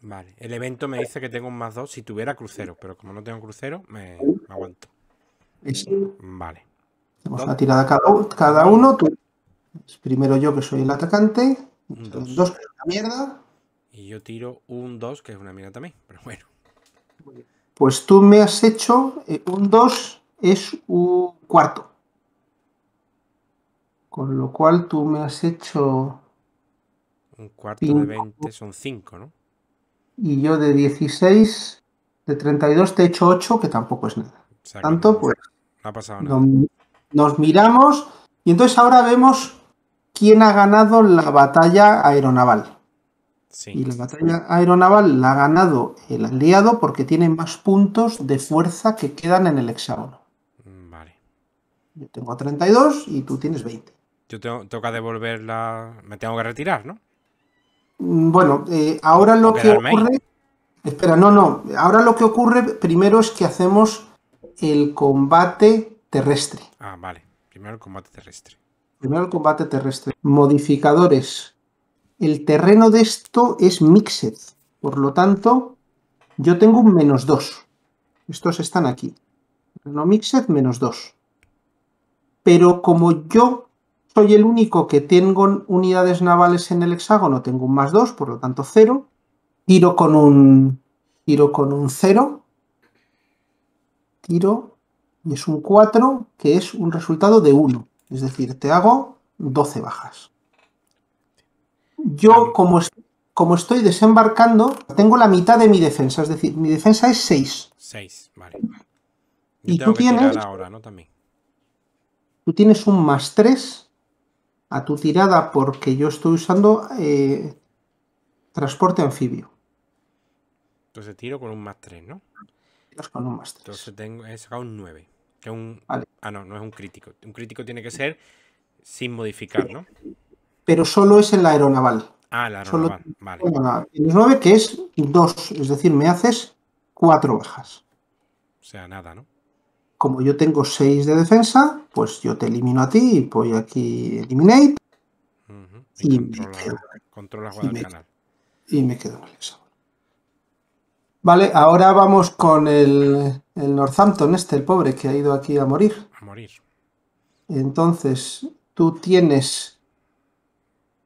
Vale, el evento me dice que tengo un más dos si tuviera crucero, pero como no tengo crucero, me, aguanto. Vale. Tenemos una tirada cada, uno. Tú, primero yo que soy el atacante, dos. que es una mierda. Y yo tiro un dos, que es una mierda también, pero bueno. Pues tú me has hecho eh, un 2 es un cuarto. Con lo cual tú me has hecho... Un cuarto de 20 son 5, ¿no? Y yo de 16, de 32 te he hecho 8, que tampoco es nada. Tanto pues... ha pasado nada. nos miramos y entonces ahora vemos quién ha ganado la batalla aeronaval. Y la batalla aeronaval la ha ganado el aliado porque tiene más puntos de fuerza que quedan en el hexágono. Mm, vale. Yo tengo 32 y tú tienes 20. Yo tengo, toca devolver la... Me tengo que retirar, ¿no? Mm, bueno, eh, ahora lo que ocurre... Espera, no, no. Ahora lo que ocurre primero es que hacemos el combate terrestre. Ah, vale. Primero el combate terrestre. Primero el combate terrestre. Modificadores el terreno de esto es mixed, por lo tanto, yo tengo un menos 2. Estos están aquí. Terreno mixed, menos 2. Pero como yo soy el único que tengo unidades navales en el hexágono, tengo un más 2, por lo tanto 0. Tiro con un tiro con un 0. Tiro y es un 4, que es un resultado de 1. Es decir, te hago 12 bajas yo como, como estoy desembarcando, tengo la mitad de mi defensa, es decir, mi defensa es 6. 6, vale. y tú tienes... Ahora, ¿no? También. Tú tienes un más 3 a tu tirada porque yo estoy usando eh, transporte anfibio. Entonces tiro con un más 3, ¿no? Tiras con un más 3. Entonces he sacado un 9. Ah, no, no es un crítico. Un crítico tiene que ser sin modificar, ¿no? pero solo es en la aeronaval. Ah, la aeronaval, solo... vale. 9 que es 2, es decir, me haces 4 bajas. O sea, nada, ¿no? Como yo tengo 6 de defensa, pues yo te elimino a ti y voy aquí eliminate. Y, me quedo. Y me quedo en el examen. Vale, ahora vamos con el, Northampton, este, el pobre, que ha ido aquí a morir. A morir. Entonces, tú tienes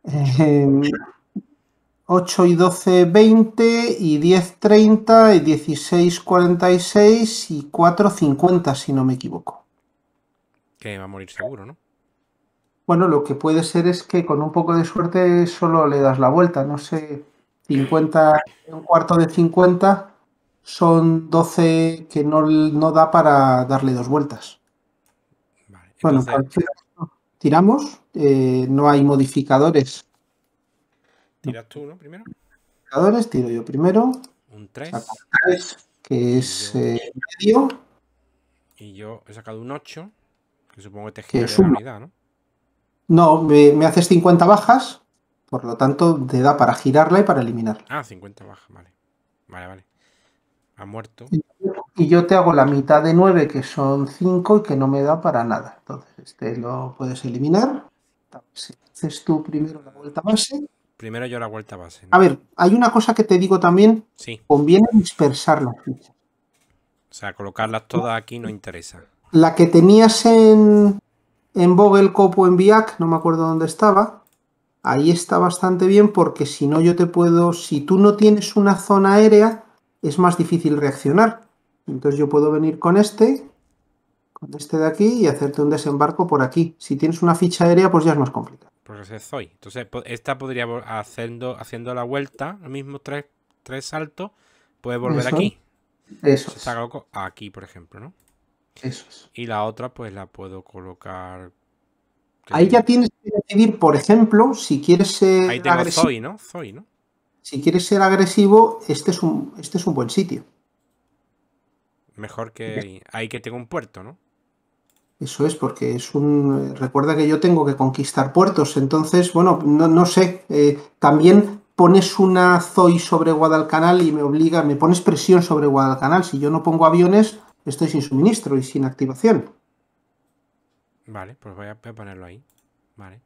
8 eh, y 12, 20 y 10, 30 y 16, 46 y 4, 50, si no me equivoco. Que va a morir seguro, ¿no? Bueno, lo que puede ser es que con un poco de suerte solo le das la vuelta, no sé, 50, un cuarto de 50 son 12 que no, da para darle dos vueltas. Vale, bueno, Tiramos, eh, no hay modificadores. Tiras tú, ¿no? Primero. Modificadores, tiro yo primero. Un 3. que es eh, medio. Y yo he sacado un 8, que supongo que te gira la unidad, ¿no? No, me, me, haces 50 bajas, por lo tanto te da para girarla y para eliminarla. Ah, 50 bajas, vale. Vale, vale. Ha muerto y yo te hago la mitad de 9, que son cinco, y que no me da para nada. Entonces, este lo puedes eliminar. haces tú primero la vuelta base. Primero yo la vuelta base. A ver, hay una cosa que te digo también. Sí. Conviene dispersar las fichas. O sea, colocarlas todas aquí no interesa. La que tenías en, en Vogel, en Viac, no me acuerdo dónde estaba. Ahí está bastante bien porque si no yo te puedo... Si tú no tienes una zona aérea, es más difícil reaccionar entonces yo puedo venir con este, con este de aquí y hacerte un desembarco por aquí. Si tienes una ficha aérea, pues ya es más complicado. Porque soy. Entonces, esta podría haciendo, haciendo la vuelta, los mismo tres, tres saltos, puede volver aquí. Eso. aquí, por ejemplo, ¿no? Eso es. Y la otra, pues la puedo colocar. Ahí ya tienes que decidir, por ejemplo, si quieres ser. agresivo. ¿no? ¿no? Si quieres ser agresivo, este es este es un buen sitio. Mejor que ahí, que tengo un puerto, ¿no? Eso es, porque es un. Eh, recuerda que yo tengo que conquistar puertos, entonces, bueno, no, sé. Eh, también pones una Zoe sobre Guadalcanal y me obliga, me pones presión sobre Guadalcanal. Si yo no pongo aviones, estoy sin suministro y sin activación. Vale, pues voy a, ponerlo ahí. Vale.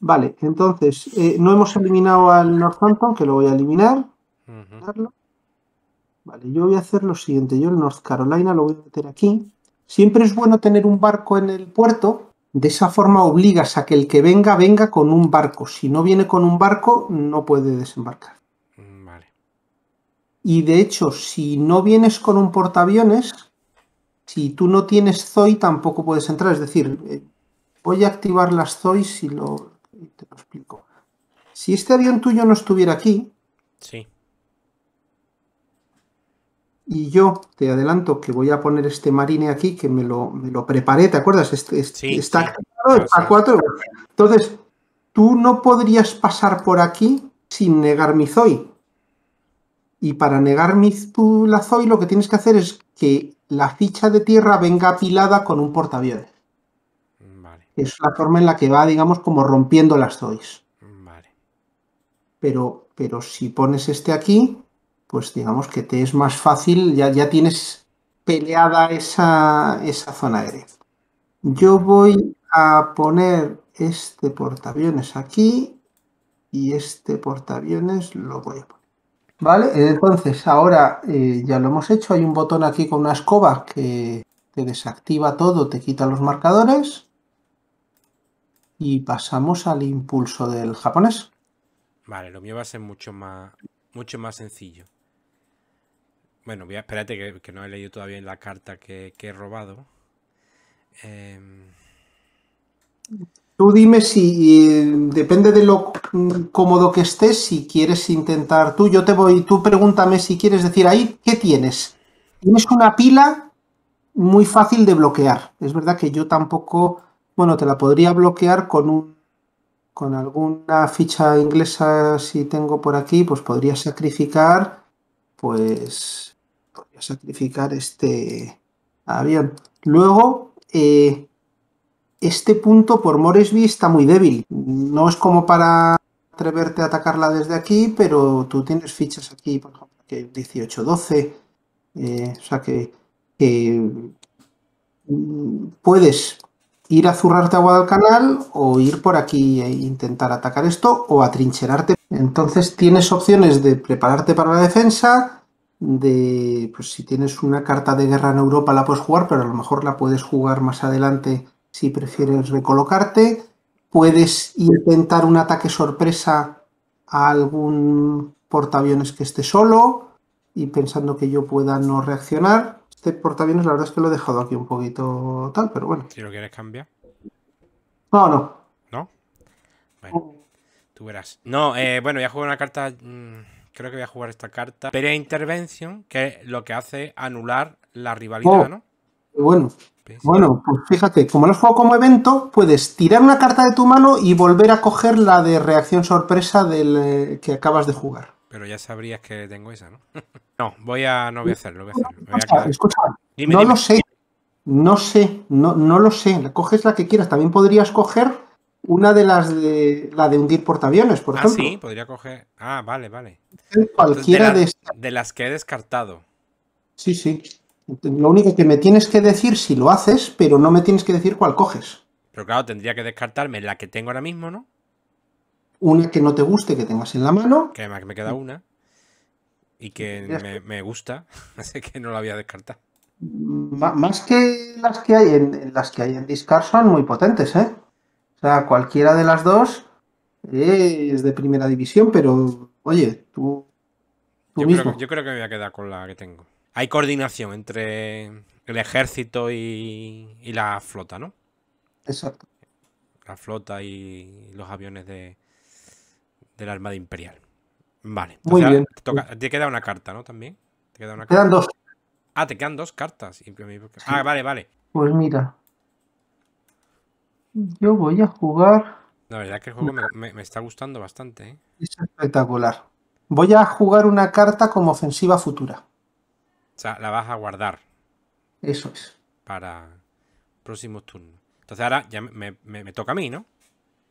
Vale, entonces, eh, no hemos eliminado al Northampton, que lo voy a eliminar. Vale, yo voy a hacer lo siguiente, yo el North Carolina lo voy a meter aquí. Siempre es bueno tener un barco en el puerto, de esa forma obligas a que el que venga, venga con un barco. Si no viene con un barco, no puede desembarcar. Mm, vale. Y de hecho, si no vienes con un portaaviones, si tú no tienes ZOI, tampoco puedes entrar. Es decir, eh, voy a activar las ZOIs y lo... te lo explico. Si este avión tuyo no estuviera aquí... Sí y yo te adelanto que voy a poner este marine aquí, que me lo, lo preparé, ¿te acuerdas? Este, este está sí. activado, está 4. Entonces, tú no podrías pasar por aquí sin negar mi Zoy. Y para negar mi, tu, lo que tienes que hacer es que la ficha de tierra venga apilada con un portaaviones. Es la forma en la que va, digamos, como rompiendo las Zois. Vale. Pero, pero si pones este aquí, pues digamos que te es más fácil, ya, ya tienes peleada esa, esa zona aérea. Yo voy a poner este portaaviones aquí y este portaaviones lo voy a poner. Vale, entonces ahora eh, ya lo hemos hecho. Hay un botón aquí con una escoba que te desactiva todo, te quita los marcadores. Y pasamos al impulso del japonés. Vale, lo mío va a ser mucho más, mucho más sencillo. Bueno, voy espérate que, no he leído todavía la carta que, he robado. Em, tú dime si depende de lo mm, cómodo que estés, si quieres intentar tú, yo te voy, tú pregúntame si quieres decir ahí, ¿qué tienes? Tienes una pila muy fácil de bloquear. Es verdad que yo tampoco, bueno, te la podría bloquear con un con alguna ficha inglesa si tengo por aquí, pues podría sacrificar pues a sacrificar este avión. Luego, eh, este punto por Moresby está muy débil. No es como para atreverte a atacarla desde aquí, pero tú tienes fichas aquí, por ejemplo, que 18-12. Eh, o sea que, mm, puedes ir a zurrarte agua del canal o ir por aquí e intentar atacar esto o atrincherarte. Entonces tienes opciones de prepararte para la defensa, de, pues si tienes una carta de guerra en Europa la puedes jugar, pero a lo mejor la puedes jugar más adelante si prefieres recolocarte. Puedes intentar un ataque sorpresa a algún portaaviones que esté solo y pensando que yo pueda no reaccionar. Este portaaviones la verdad es que lo he dejado aquí un poquito tal, pero bueno. Si lo quieres cambiar. No, no. ¿No? Bueno. Tú verás. No, eh, bueno, ya juego una carta... Mm, creo que voy a jugar esta carta. Perea Intervention, que es lo que hace anular la rivalidad, oh, ¿no? Bueno. Pues bueno, pues fíjate, como lo has juego como evento, puedes tirar una carta de tu mano y volver a coger la de reacción sorpresa del eh, que acabas de jugar. Pero ya sabrías que tengo esa, ¿no? *laughs* no, voy a. no voy a hacerlo, Escucha, no lo sé. No sé, no, no lo sé. Coges la que quieras. También podrías coger una de las de la de hundir portaaviones, por ah, ejemplo. Ah, sí, podría coger. Ah, vale, vale. Cualquiera de, de, las que he descartado. Sí, sí. Lo único que me tienes que decir si lo haces, pero no me tienes que decir cuál coges. Pero claro, tendría que descartarme la que tengo ahora mismo, ¿no? Una que no te guste que tengas en la mano. Que además me queda una. Y que me, gusta. *laughs* Así que no la voy a descartar. Más que las que hay en, las que hay en Discard son muy potentes, ¿eh? O sea, cualquiera de las dos es de primera división, pero oye, tú, yo, mismo. Creo que, yo creo que me voy a quedar con la que tengo. Hay coordinación entre el ejército y, la flota, ¿no? Exacto. La flota y los aviones de, la Armada Imperial. Vale. Muy bien. Te, queda una carta, ¿no? También. Te quedan dos. Ah, te quedan dos cartas. Ah, vale, vale. Pues mira, yo voy a jugar. La verdad que el juego me, está gustando bastante. ¿eh? Es espectacular. Voy a jugar una carta como ofensiva futura. O sea, la vas a guardar. Eso es. Para próximos turnos. Entonces ahora ya me, toca a mí, ¿no?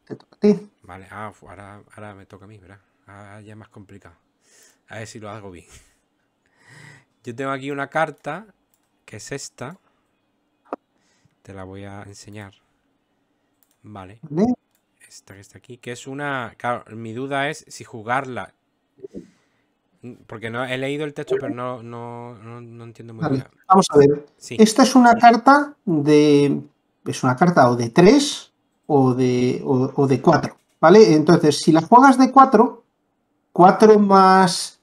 Te toca a ti. Vale, ah, ahora, ahora me toca a mí, ¿verdad? Ahora ya es más complicado. A ver si lo hago bien. Yo tengo aquí una carta, que es esta. Te la voy a enseñar. Vale. Esta que está aquí, que es una... Claro, mi duda es si jugarla... Mm, porque no he leído el texto, pero no, no, entiendo muy bien. Vamos a ver. Esta es una carta de... Es una carta o de 3 o de, o, de 4. ¿Vale? Entonces, si la juegas de 4, 4 más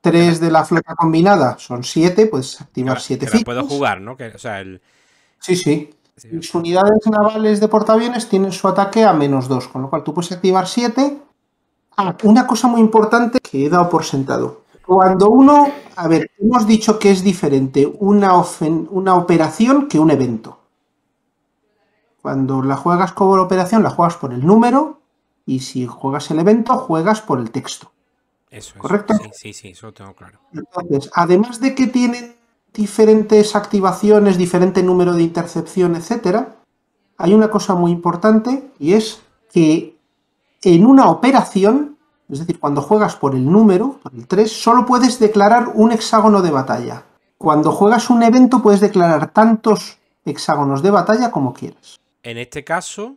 3 de la flota combinada son 7, puedes activar 7 pero puedo jugar, ¿no? o sea, Sí, sí. Las unidades navales de portaaviones tienen su ataque a menos 2, con lo cual tú puedes activar 7. Ah, una cosa muy importante que he dado por sentado. Cuando uno, a ver, hemos dicho que es diferente una, una operación que un evento. Cuando la juegas como la operación, la juegas por el número y si juegas el evento, juegas por el texto. Eso es. ¿Correcto? Sí, sí, sí, eso lo tengo claro. Entonces, además de que tienen diferentes activaciones, diferente número de intercepción, etcétera, hay una cosa muy importante y es que en una operación, es decir, cuando juegas por el número, por el 3, solo puedes declarar un hexágono de batalla. Cuando juegas un evento puedes declarar tantos hexágonos de batalla como quieras. En este caso,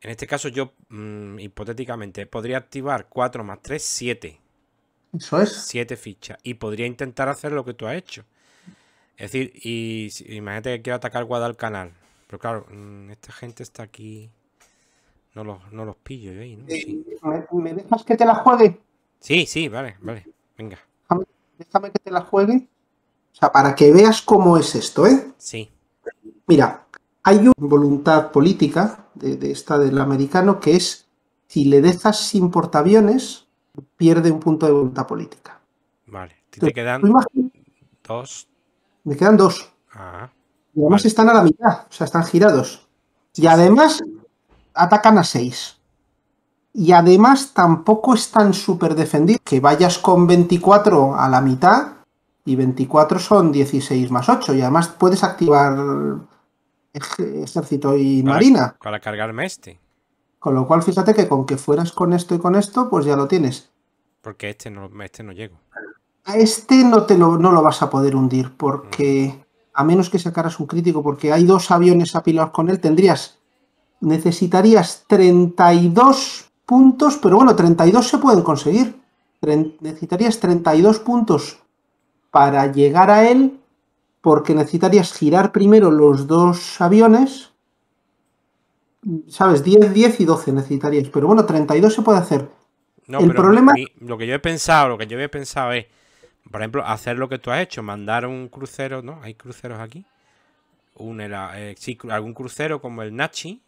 en este caso yo mm, hipotéticamente podría activar 4 más 3, 7. Eso es. Siete fichas. Y podría intentar hacer lo que tú has hecho. Es decir, y imagínate que quiero atacar Guadalcanal. Pero claro, mm, esta gente está aquí. No los, no los pillo yo ahí, eh, ¿Me, dejas que te la juegue? Sí, sí, vale, vale. Venga. Déjame, que te la juegue. O sea, para que veas cómo es esto, ¿eh? Sí. Mira, hay una voluntad política de, esta del americano que es si le dejas sin portaaviones, pierde un punto de voluntad política. Vale, te, quedan dos. Me quedan dos. Ah, y además están a la mitad, o sea, están girados. Y además atacan a seis. Y además tampoco están súper defendidos. Que vayas con 24 a la mitad y 24 son 16 más 8. Y además puedes activar ejército y marina. Para cargarme este. Con lo cual, fíjate que con que fueras con esto y con esto, pues ya lo tienes. Porque este no, este no llego. A este no, te lo, no lo vas a poder hundir, porque mm. a menos que sacaras un crítico, porque hay dos aviones apilados con él, tendrías, necesitarías 32 puntos, pero bueno, 32 se pueden conseguir. necesitarías 32 puntos para llegar a él, porque necesitarías girar primero los dos aviones ¿sabes? 10, 10 y 12 necesitarías, Pero bueno, 32 se puede hacer. No, el problema... lo que yo he pensado, lo que yo he pensado es, por ejemplo, hacer lo que tú has hecho, mandar un crucero, ¿no? Hay cruceros aquí. Eh, sí, algún crucero como el Nachi,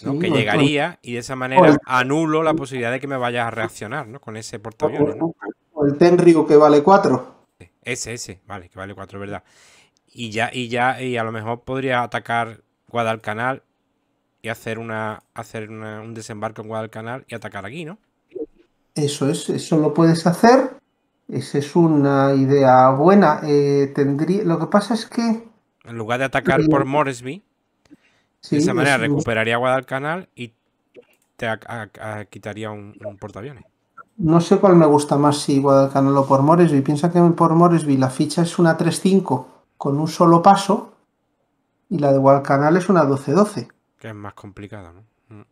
que llegaría y de esa manera anulo la posibilidad de que me vayas a reaccionar ¿no? con ese portaaviones. O el Tenryu que vale 4. Ese, ese, vale, que vale 4, ¿verdad? Y ya, y ya, y a lo mejor podría atacar Guadalcanal hacer, una, hacer un desembarco en Guadalcanal y atacar aquí, ¿no? Eso es, eso lo puedes hacer. Esa es una idea buena. Eh, tendría, lo que pasa es que... En lugar de atacar por Moresby, de esa manera recuperaría Guadalcanal y te quitaría un, un, portaaviones. No sé cuál me gusta más, si Guadalcanal o por Moresby. Piensa que por Moresby la ficha es una 3-5 con un solo paso y la de Guadalcanal es una 12-12. Que es más complicado, ¿no? Mm.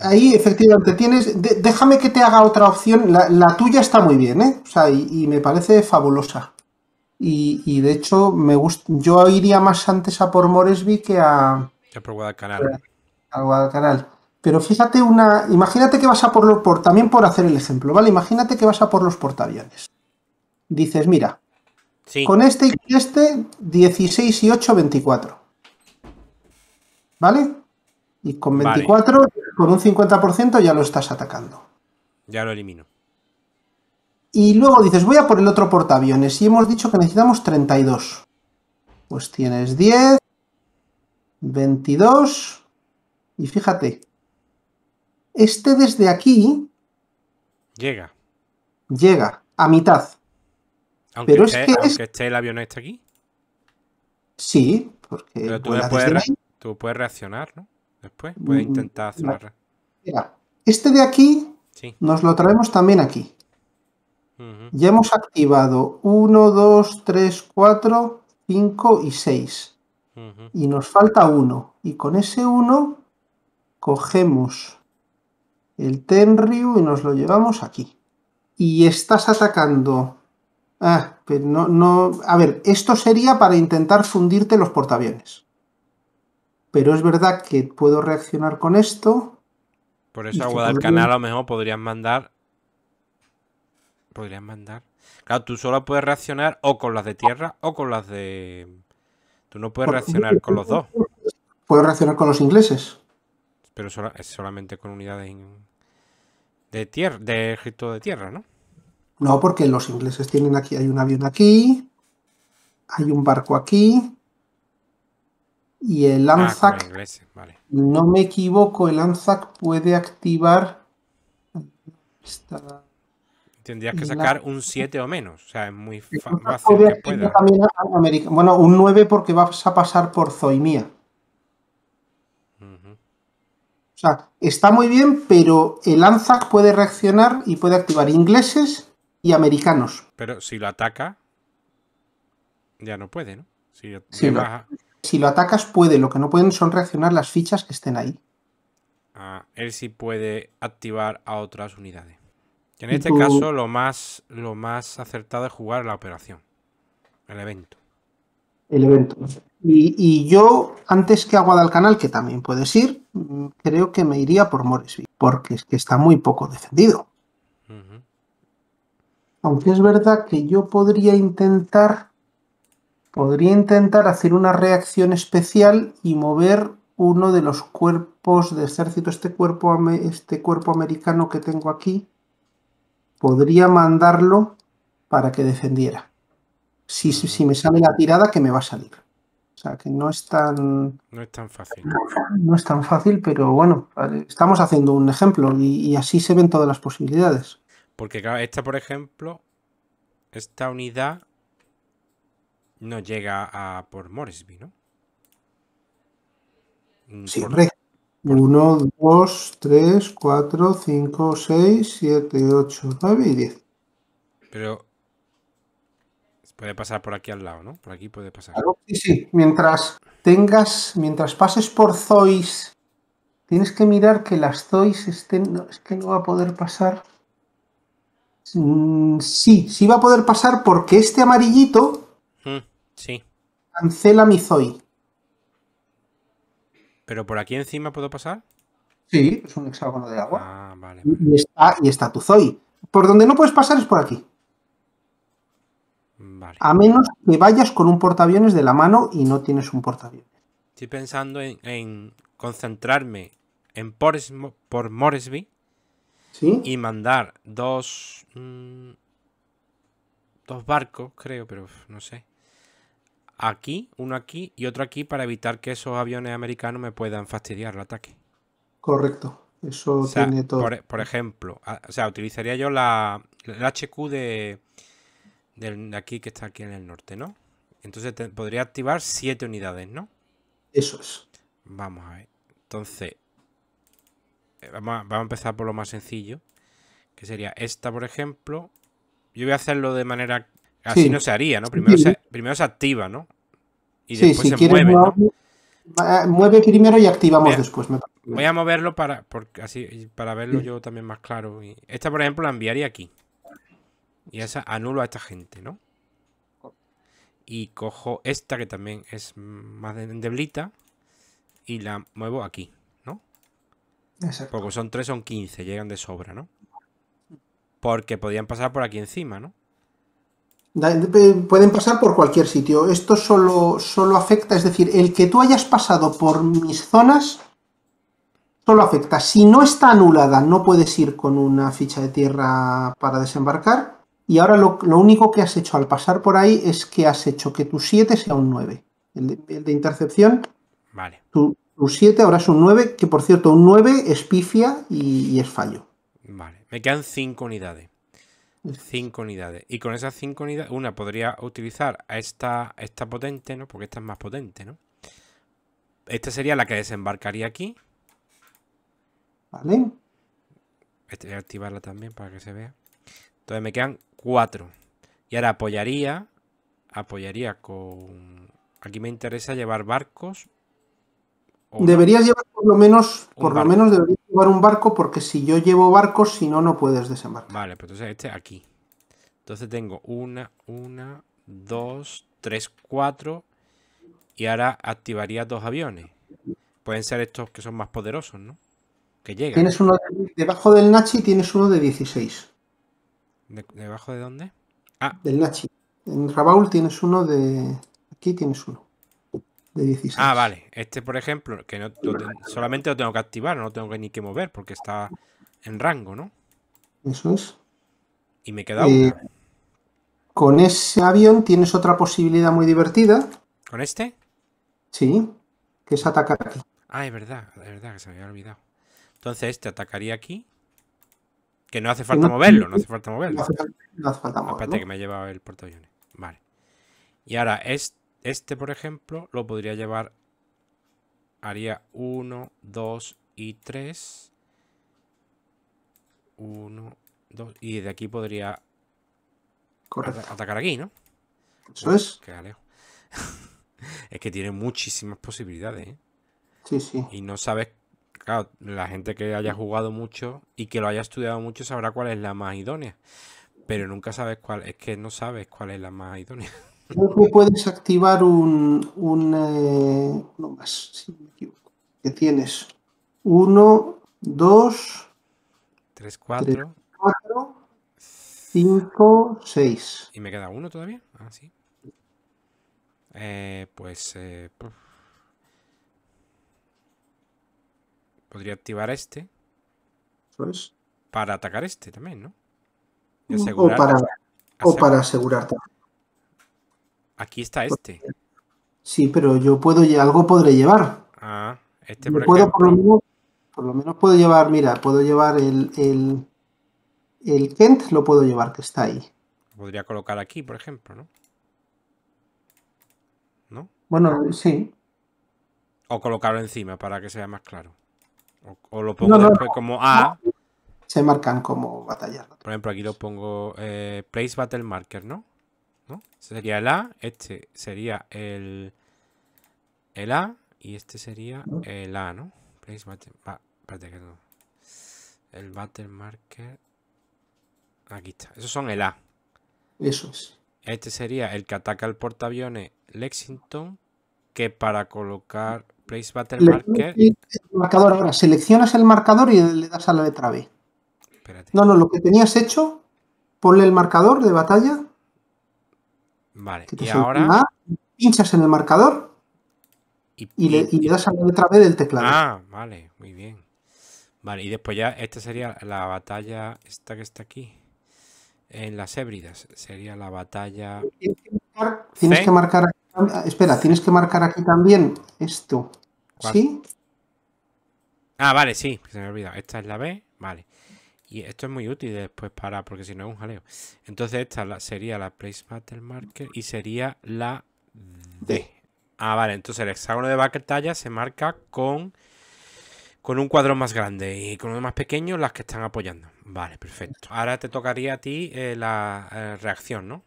Ahí efectivamente tienes. déjame que te haga otra opción. La, tuya está muy bien, ¿eh? O sea, y, me parece fabulosa. Y, de hecho, me gusta. Yo iría más antes a por Moresby que a. Que por Guadalcanal. A Guadalcanal. Pero fíjate una. Imagínate que vas a por los. Por, también por hacer el ejemplo, ¿vale? Imagínate que vas a por los portaaviones. Dices, mira. Con este y este, 16 y 8, 24. ¿Vale? Y con 24, con un 50% ya lo estás atacando. Ya lo elimino. Y luego dices, voy a por el otro portaaviones. Y hemos dicho que necesitamos 32. Pues tienes 10, 22. Y fíjate, este desde aquí. Llega. Llega, a mitad. Aunque Pero es que el avión este aquí. Sí, porque. Pero tú Tú puedes reaccionar, ¿no? Después puedes mm, intentar hacer este de aquí nos lo traemos también aquí. Ya hemos activado 1, 2, 3, 4, 5 y 6. Y nos falta uno. Y con ese uno cogemos el Tenryu y nos lo llevamos aquí. Y estás atacando. Ah, pero no, no. A ver, esto sería para intentar fundirte los portaaviones pero es verdad que puedo reaccionar con esto. Por eso agua del canal a lo mejor podrían mandar. Podrían mandar. Claro, tú solo puedes reaccionar o con las de tierra o con las de. Tú no puedes reaccionar con los dos. Puedo reaccionar con los ingleses. Pero es solamente con unidades de tierra, de ejército de tierra, ¿no? No, porque los ingleses tienen aquí, hay un avión aquí, hay un barco aquí, y el ah, ANZAC, no me equivoco, el ANZAC puede activar. Tendrías que sacar un 7 o menos, o sea, es muy fácil. que pueda. bueno, un 9 porque vas a pasar por Zoimía. O sea, está muy bien, pero el ANZAC puede reaccionar y puede activar ingleses y americanos. Pero si lo ataca, ya no puede, ¿no? Si Baja, si lo atacas puede, lo que no pueden son reaccionar las fichas que estén ahí. Ah, él sí puede activar a otras unidades. en este caso lo más, lo más acertado es jugar la operación, el evento. El evento. Y, yo, antes que del canal que también puedes ir, mm, creo que me iría por Moresby, porque es que está muy poco defendido. Aunque es verdad que yo podría intentar Podría intentar hacer una reacción especial y mover uno de los cuerpos de ejército, este cuerpo, este cuerpo americano que tengo aquí, podría mandarlo para que defendiera. Si, me sale la tirada, que me va a salir. O sea, que no es tan... No es tan fácil. No, es tan fácil, pero bueno, estamos haciendo un ejemplo y, así se ven todas las posibilidades. Porque esta, por ejemplo, esta unidad no llega a por Moresby, ¿no? Mm, sí, por, 1, 2, 3, 4, 5, 6, 7, 8, 9 y 10. Pero puede pasar por aquí al lado, ¿no? Por aquí puede pasar. Claro, sí, sí. Mientras tengas, mientras pases por Zois, tienes que mirar que las Zois estén. es que no va a poder pasar. Mm, sí, sí va a poder pasar porque este amarillito Mm, sí. Cancela mi Zoe. ¿Pero por aquí encima puedo pasar? Sí, es un hexágono de agua. Ah, vale. Y, está, tu Zoe. Por donde no puedes pasar es por aquí. A menos que vayas con un portaaviones de la mano y no tienes un portaaviones. Estoy pensando en, concentrarme en por Moresby ¿Sí? y mandar dos mm, dos barcos, creo, pero no sé. Aquí, uno aquí y otro aquí para evitar que esos aviones americanos me puedan fastidiar el ataque. Correcto, eso tiene todo. Por, e, ejemplo, o sea, utilizaría yo la, el HQ de, de, aquí que está aquí en el norte, ¿no? Entonces podría activar siete unidades, ¿no? Eso es. Vamos a ver. Entonces, eh, vamos a empezar por lo más sencillo, que sería esta, por ejemplo, yo voy a hacerlo de manera. Así no se haría, ¿no? Primero, se, primero se activa, ¿no? Y después se mueve, eh, Mueve primero y activamos después. voy a moverlo para, así, para verlo yo también más claro. Esta, por ejemplo, la enviaría aquí. Y esa anulo a esta gente, ¿no? Y cojo esta que también es más endeblita y la muevo aquí, ¿no? Porque son 3, son 15, llegan de sobra, ¿no? Porque podían pasar por aquí encima, ¿no? Pueden pasar por cualquier sitio. Esto solo, solo afecta, es decir, el que tú hayas pasado por mis zonas solo afecta. Si no está anulada, no puedes ir con una ficha de tierra para desembarcar. Y ahora lo, único que has hecho al pasar por ahí es que has hecho que tu 7 sea un 9. El de, intercepción. Vale. Tu, 7 ahora es un 9, que por cierto, un 9 es pifia y es fallo. Vale. Me quedan cinco unidades. Cinco unidades. Y con esas cinco unidades, una podría utilizar a esta, esta potente, ¿no? Porque esta es más potente, ¿no? Esta sería la que desembarcaría aquí. Vale. Este, voy a activarla también para que se vea. Entonces me quedan cuatro. Y ahora apoyaría. Apoyaría con. Aquí me interesa llevar barcos. Deberías llevar por lo menos. Por lo menos deberías un barco porque si yo llevo barcos, si no, no puedes desembarcar. Vale, pues entonces este aquí. Entonces tengo una, una, dos, tres, cuatro. Y ahora activaría dos aviones. Pueden ser estos que son más poderosos, ¿no? Que llegan. Tienes uno debajo del Nachi, tienes uno de 16. ¿Debajo de dónde? Ah. Del Nachi. En Rabaul tienes uno de. Aquí tienes uno. Ah, vale. Este, por ejemplo, que no, solamente lo tengo que activar, no lo tengo ni que mover porque está en rango, ¿no? Eso es. Y me queda quedado. Eh, con ese avión tienes otra posibilidad muy divertida. ¿Con este? Sí, que es atacar aquí. Ah, es verdad, es verdad, que se me había olvidado. Entonces este atacaría aquí. Que no hace falta moverlo, no hace falta moverlo. No hace, falta moverlo. Espérate que me ha llevado el portaaviones. Vale. Y ahora este este, por ejemplo, lo podría llevar, haría 1, 2 y 3. 1, 2, y de aquí podría atacar aquí, ¿no? Eso es. *laughs* es que tiene muchísimas posibilidades, ¿eh? Sí, sí. Y no sabes, claro, la gente que haya jugado mucho y que lo haya estudiado mucho sabrá cuál es la más idónea. Pero nunca sabes cuál, es que no sabes cuál es la más idónea. ¿No puedes activar un.? Eh, no más, si me equivoco. Que tienes. 1, 2, 3, 4, 5, 6. ¿Y me queda uno todavía? Ah, sí. Eh, pues. Eh, Podría activar este. ¿Sabes? Para atacar este también, ¿no? O para asegurarte. Aquí está este. Sí, pero yo puedo, algo podré llevar. Ah, este por, puedo, por, lo menos, por lo menos puedo llevar, mira, puedo llevar el, el, Kent, lo puedo llevar, que está ahí. Podría colocar aquí, por ejemplo, ¿no? ¿No? Bueno, sí. O colocarlo encima para que sea más claro. O, lo pongo después como A. Se marcan como batallar. Por ejemplo, aquí lo pongo eh, Place Battle Marker, ¿no? ¿no? sería el A, este sería el, el A y este sería el A, ¿no? El battle marker. Aquí está. Esos son el A. Eso es. Este sería el que ataca el portaaviones Lexington, que para colocar place battle marker... El marcador ahora, seleccionas el marcador y le das a la letra B. No, no, lo que tenías hecho, ponle el marcador de batalla Vale, y ahora. pinchas en el marcador y, le, das a la letra B del teclado. Ah, vale, muy bien. Vale, y después ya, esta sería la batalla, esta que está aquí, en las hébridas. Sería la batalla. Tienes que marcar, ah, espera, tienes que marcar aquí también esto. ¿Sí? Ah, vale, sí, se me ha olvidado. Esta es la B, vale. Y esto es muy útil después para, porque si no es un jaleo. Entonces esta sería la place battle marker y sería la D. Ah, vale, entonces el hexágono de talla se marca con, con un cuadro más grande y con uno más pequeño las que están apoyando. Vale, perfecto. Ahora te tocaría a ti eh, la eh, reacción, ¿no?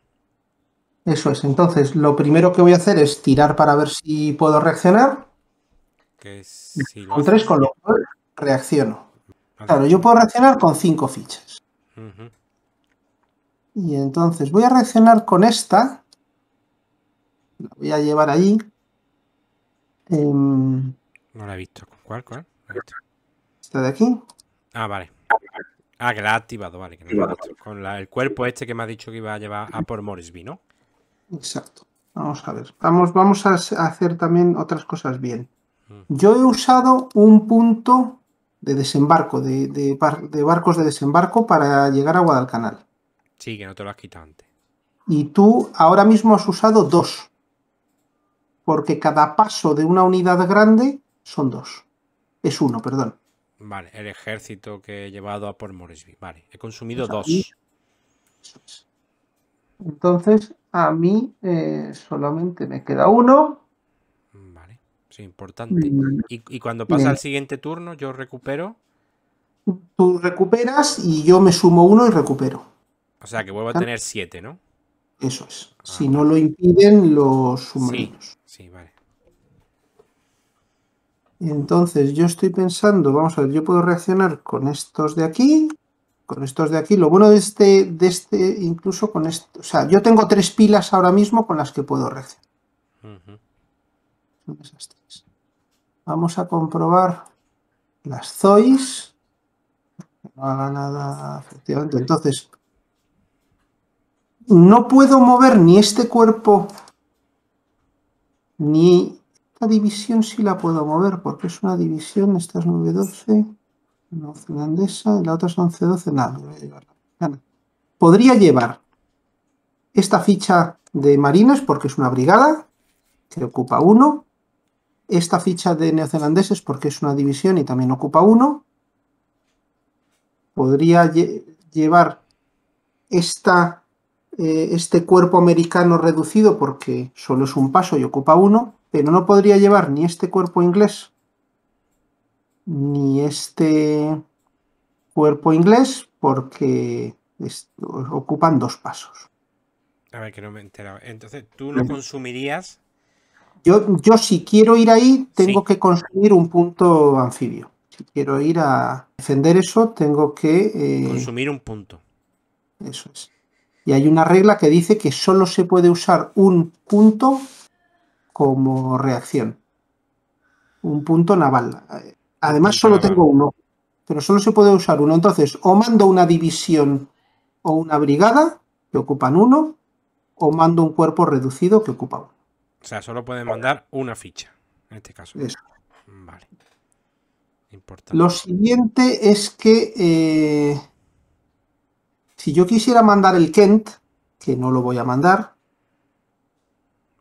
Eso es, entonces lo primero que voy a hacer es tirar para ver si puedo reaccionar. Que si Con tres, con reacciono. Claro, yo puedo reaccionar con cinco fichas. Y entonces voy a reaccionar con esta. La voy a llevar allí. Em, no la he visto. ¿Cuál? ¿Cuál? ¿Esta de aquí? Ah, vale. Ah, que la ha activado, vale. con el cuerpo este que me ha dicho que iba a llevar a por Morrisby, ¿no? Exacto. Vamos a ver. Vamos, vamos a hacer también otras cosas bien. Mm. Yo he usado un punto de desembarco, de, barcos de desembarco para llegar a Guadalcanal. Sí, que no te lo has quitado antes. Y tú ahora mismo has usado dos. Porque cada paso de una unidad grande son dos. Es uno, perdón. Vale, el ejército que he llevado a por Moresby. Vale, he consumido pues dos. Entonces, a mí eh, solamente me queda uno importante. Y, cuando pasa el siguiente turno, yo recupero. Tú recuperas y yo me sumo uno y recupero. O sea que vuelvo a ¿Ah? tener siete, ¿no? Eso es. Ah, si no lo impiden lo sumo Sí, vale. Entonces yo estoy pensando, vamos a ver, yo puedo reaccionar con estos de aquí, con estos de aquí. Lo bueno de este, de este, incluso con esto, o sea, yo tengo tres pilas ahora mismo con las que puedo reaccionar. Uh Vamos a comprobar las zois. No haga nada, efectivamente. Entonces, no puedo mover ni este cuerpo, ni esta división si la puedo mover, porque es una división, esta es 9-12, la otra es 11-12, nada, Podría llevar esta ficha de marines, porque es una brigada, que ocupa uno, esta ficha de neozelandeses, porque es una división y también ocupa uno, podría llevar esta, eh, este cuerpo americano reducido porque solo es un paso y ocupa uno, pero no podría llevar ni este cuerpo inglés, ni este cuerpo inglés, porque ocupan dos pasos. A ver, que no me he enterado. Entonces, tú no consumirías yo, si quiero ir ahí, tengo que consumir un punto anfibio. Si quiero ir a defender eso, tengo que... Eh, consumir un punto. Eso es. Y hay una regla que dice que solo se puede usar un punto como reacción. Un punto naval. Además, solo tengo uno, pero solo se puede usar uno. Entonces, o mando una división o una brigada, que ocupan uno, o mando un cuerpo reducido, que ocupa uno. O sea, solo pueden mandar una ficha, en este caso. Eso. Vale. Importante. Lo siguiente es que eh, si yo quisiera mandar el Kent, que no lo voy a mandar,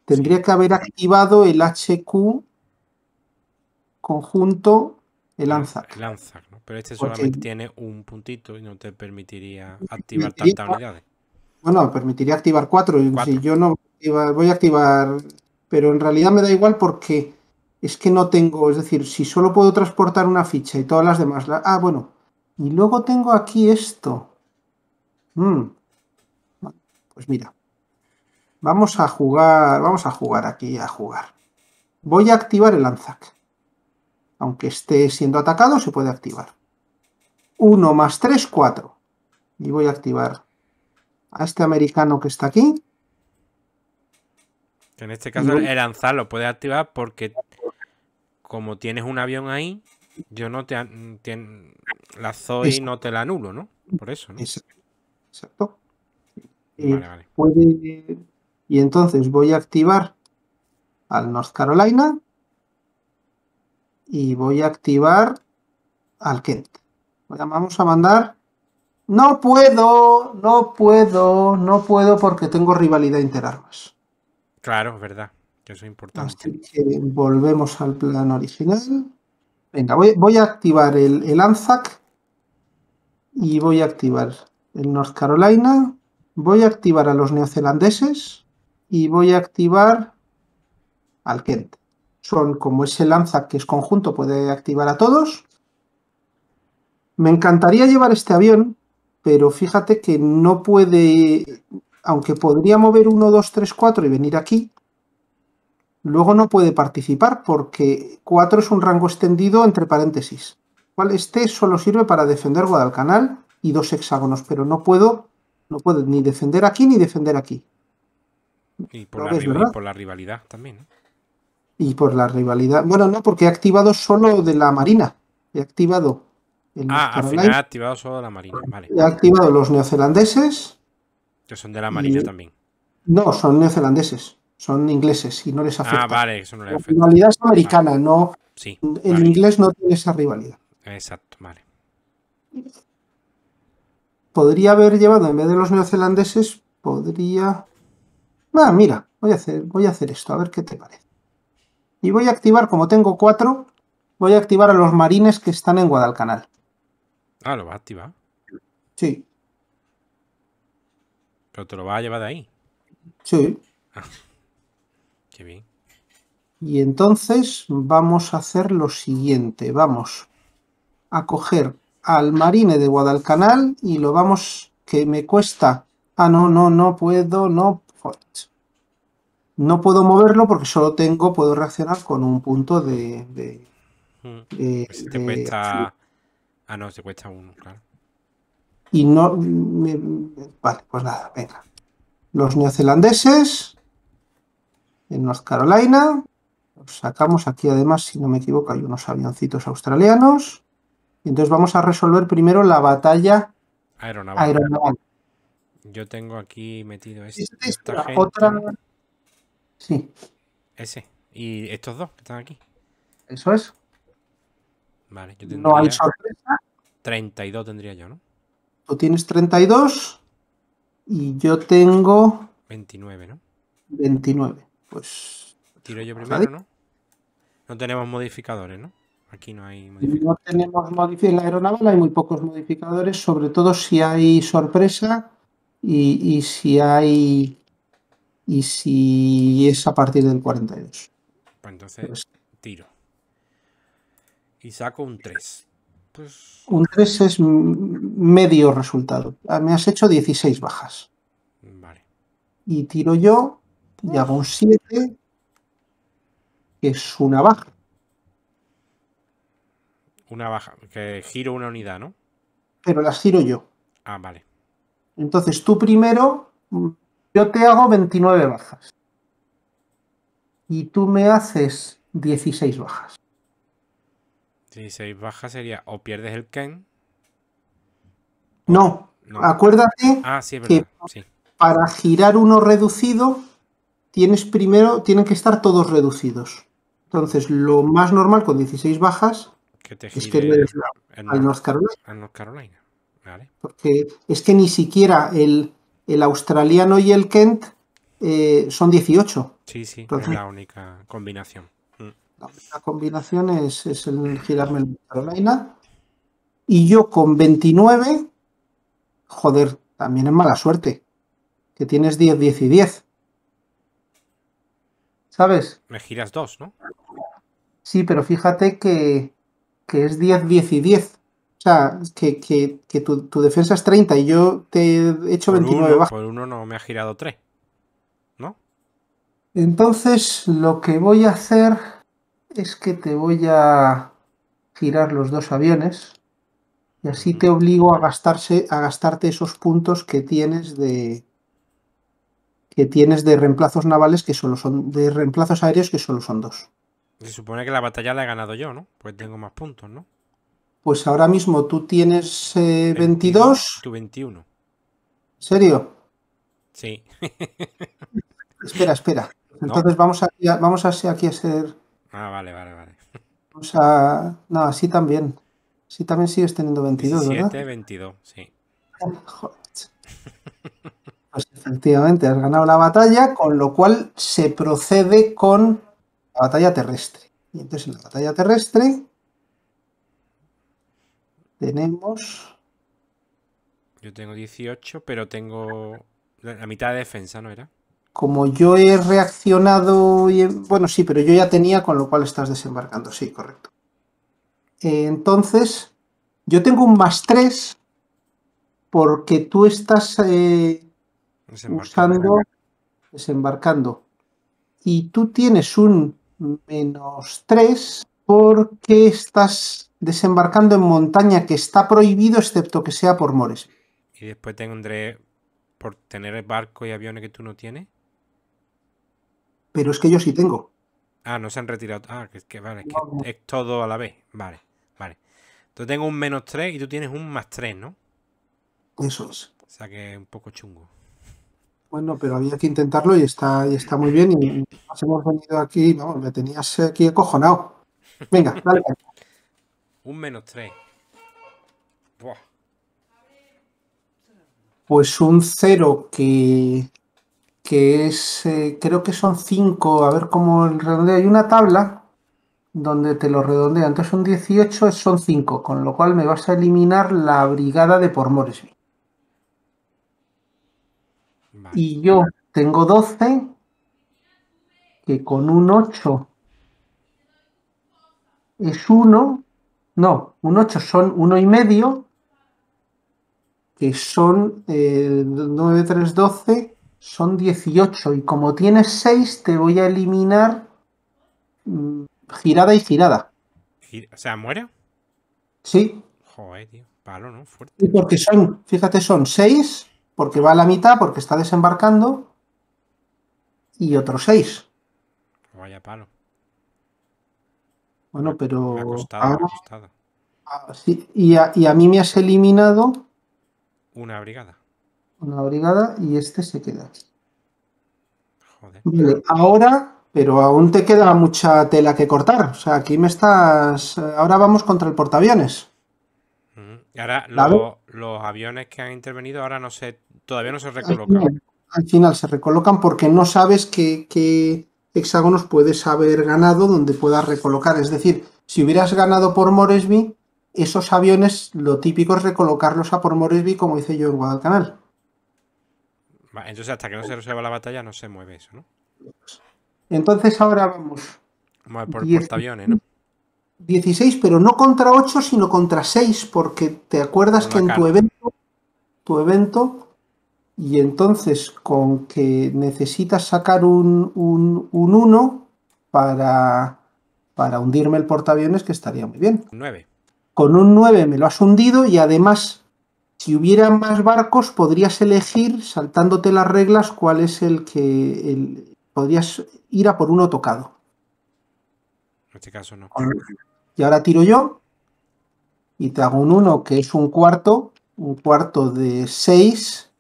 tendría que haber activado el HQ conjunto, el ah, ANZAC. El ¿no? Pero este solamente tiene un puntito y no te permitiría activar tantas unidades. Bueno, permitiría activar cuatro. Si yo no voy a activar pero en realidad me da igual porque es que no tengo, es decir, si solo puedo transportar una ficha y todas las demás, la, ah, bueno, y luego tengo aquí esto. Hmm. Pues mira, vamos a jugar, vamos a jugar aquí, a jugar. Voy a activar el Anzac. Aunque esté siendo atacado, se puede activar. 1 más tres, cuatro. Y voy a activar a este americano que está aquí. En este caso, el lanzar lo puede activar porque como tienes un avión ahí, yo no te, la no te la anulo, ¿no? Por eso, ¿no? Exacto. Y entonces voy a activar al North Carolina y voy a activar al Kent. Vamos a mandar. No puedo, no puedo, no puedo porque tengo rivalidad interarmas. Claro, es verdad. Que eso es importante. volvemos al plan original. Venga, voy, a activar el, el, ANZAC y voy a activar el North Carolina. Voy a activar a los neozelandeses y voy a activar al Kent. Son, como ese el ANZAC que es conjunto, puede activar a todos. Me encantaría llevar este avión, pero fíjate que no puede aunque podría mover 1, 2, 3, 4 y venir aquí, luego no puede participar porque 4 es un rango extendido entre paréntesis. Este solo sirve para defender Guadalcanal y dos hexágonos, pero no puedo, no puedo ni defender aquí ni defender aquí. Y por, la, rivalidad también. ¿eh? Y por la rivalidad. Bueno, no, porque he activado solo de la Marina. He activado. ah, al final he activado solo la Marina. He activado los neozelandeses que son de la Marina también. No, son neozelandeses, son ingleses y no les ah, afecta. Ah, vale, eso no les afecta. La rivalidad es americana, no. Sí, el inglés no tiene esa rivalidad. Exacto, vale. Podría haber llevado, en vez de los neozelandeses, podría. Ah, mira, voy a hacer, voy a hacer esto, a ver qué te parece. Y voy a activar, como tengo cuatro, voy a activar a los marines que están en Guadalcanal. Ah, lo va a activar. Sí. ¿Pero te lo va a llevar de ahí? Sí. Ah. *laughs* qué bien. Y entonces vamos a hacer lo siguiente. Vamos a coger al marine de Guadalcanal y lo vamos... que me cuesta... Ah, no, no, no puedo, no... No puedo moverlo porque solo tengo... Puedo reaccionar con un punto de... Hmm. Pues ah, no, se cuesta uno, claro. Y no. vale, pues nada, venga. Los neozelandeses. En North Carolina. Los sacamos aquí, además, si no me equivoco, hay unos avioncitos australianos. y Entonces vamos a resolver primero la batalla aeronaval. Yo tengo aquí metido ese. Este otra. Sí. Ese. Y estos dos que están aquí. Eso es. Vale, yo tendría... No hay sorpresa. 32 tendría yo, ¿no? tienes 32 y yo tengo... 29, ¿no? 29. Pues... Tiro yo pues primero, ¿no? No tenemos modificadores, ¿no? Aquí no hay modificadores. No tenemos modificadores. En la hay muy pocos modificadores, sobre todo si hay sorpresa y, y si hay. Y si es a partir del 42. Pues entonces pues tiro. Y saco un 3. Pues, un 3 es medio resultado. Ah, me has hecho 16 bajas. Vale. Y tiro yo y hago un 7, que es una baja. Una baja, que giro una unidad, ¿no? Pero las giro yo. Ah, vale. Entonces tú primero, mm, yo te hago 29 bajas. Y tú me haces 16 bajas. 16 bajas sería o pierdes el Kent? No, acuérdate ah, que para girar uno reducido, tienes primero, tienen que estar todos reducidos. Entonces, lo más normal con 16 bajas es que al North Carolina. Porque es que ni siquiera el, australiano y el Kent eh, son 18. Sí, sí, es la única combinación. La combinación es, el girarme en Carolina. Y yo con 29, joder, también es mala suerte. Que tienes 10, 10 y 10. ¿Sabes? Me giras dos, ¿no? Sí, pero fíjate que, que es 10, 10 y 10. O sea, que, tu, defensa es 30 y yo te he hecho 29 Por uno no me ha girado 3. ¿No? Entonces, lo que voy a hacer es que te voy a girar los dos aviones y así te obligo a gastarse a gastarte esos puntos que tienes de que tienes de reemplazos navales que solo son de reemplazos aéreos que solo son dos. Se supone que la batalla la he ganado yo, ¿no? Pues tengo más puntos, ¿no? Pues ahora mismo tú tienes 22. Eh, tú 21. ¿Serio? Sí. espera, espera. *laughs* Entonces vamos, vamos a, vamos aquí a ser Ah, vale, vale, vale. O sea, no, así también. Sí, también sigues teniendo 22, 17, 22, sí. *laughs* Pues efectivamente, has ganado la batalla, con lo cual se procede con la batalla terrestre. Y entonces en la batalla terrestre tenemos... Yo tengo 18, pero tengo la mitad de defensa, ¿no era? como yo he reaccionado, bueno, sí, pero yo ya tenía, con lo cual estás desembarcando, sí, correcto. Eh, entonces, yo tengo un más 3 porque tú estás eh, desembarcando, Y tú tienes un menos 3 porque estás desembarcando en montaña que está prohibido excepto que sea por mores. Y después tendré por tener barco y aviones que tú no tienes pero es que yo sí tengo. Ah, no se han retirado. Ah, que, que vale, que es todo a la vez. Vale, vale. Entonces tengo un menos 3 y tú tienes un más 3, ¿no? Eso es. O sea que es un poco chungo. Bueno, pero había que intentarlo y está, y está muy bien. Y nos hemos venido aquí, no, me tenías aquí acojonado. Venga, *laughs* dale. un menos 3. Pues un 0 que que es, eh, creo que son 5, a ver cómo el redondeo. Hay una tabla donde te lo redondeo. Entonces son 18, son 5, con lo cual me vas a eliminar la brigada de por Moresby. Y yo tengo 12, que con un 8 es 1, no, un 8 son 1 y medio, que son 9, 3, 12, son 18 y como tienes 6 te voy a eliminar mm, girada y girada. ¿O sea, muere? Sí. Joder, tío. Palo, ¿no? Fuerte. Y porque son, fíjate, son 6, porque va a la mitad, porque está desembarcando, y otros 6. Vaya palo. Bueno, pero... Me ah, y a mí me has eliminado... Una brigada una brigada y este se queda Joder. ahora, pero aún te queda mucha tela que cortar. O sea, aquí me estás. Ahora vamos contra el portaaviones. Mm, y ahora los aviones que han intervenido ahora no se, todavía no se recolocan. Al final, se recolocan porque no sabes qué, qué hexágonos puedes haber ganado donde puedas recolocar. Es decir, si hubieras ganado por Moresby, esos aviones, lo típico es recolocarlos a por Moresby, como hice yo en Guadalcanal. Entonces, hasta que no se resuelva la batalla, no se mueve eso, ¿no? Entonces, ahora vamos. Vamos por portaaviones, ¿no? 16, pero no contra 8, sino contra 6, porque te acuerdas que en tu evento, tu evento, y entonces con que necesitas sacar un 1 para, para hundirme el portaaviones, que estaría muy bien. 9. Con un 9 me lo has hundido y además si hubiera más barcos, podrías elegir, saltándote las reglas, cuál es el que podrías ir a por uno tocado. En este caso no. Y ahora tiro yo y te hago un 1, que es un cuarto, un cuarto de 6,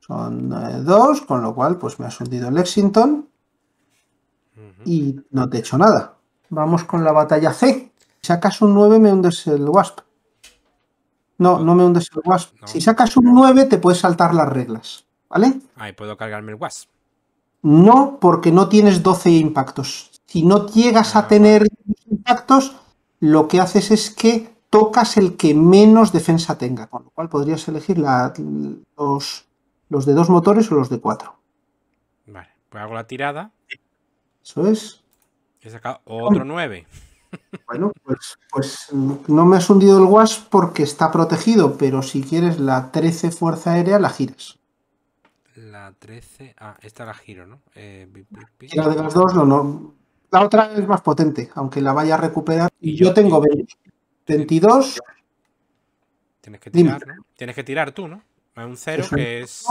son 2, eh, con lo cual pues me ha hundido Lexington y no te he hecho nada. Vamos con la batalla C. Si sacas un 9, me hundes el Wasp. No, no me hundes el wasp. Si sacas un 9, te puedes saltar las reglas. ¿Vale? Ahí puedo cargarme el wasp. No, porque no tienes 12 impactos. Si no llegas a ah, tener impactos, lo que haces es que tocas el que menos defensa tenga, con lo cual podrías elegir la, los, los de dos motores o los de cuatro. Vale, pues hago la tirada. Eso es. He sacado otro 9. Bueno, pues, pues mm, no me has hundido el guas porque está protegido, pero si quieres la 13 Fuerza Aérea la giras. La 13, ah, esta la giro, ¿no? la otra es más potente, aunque la vaya a recuperar. Y yo tengo 22. Tienes que tirar, Tienes que tirar tú, ¿no? un 0 que es.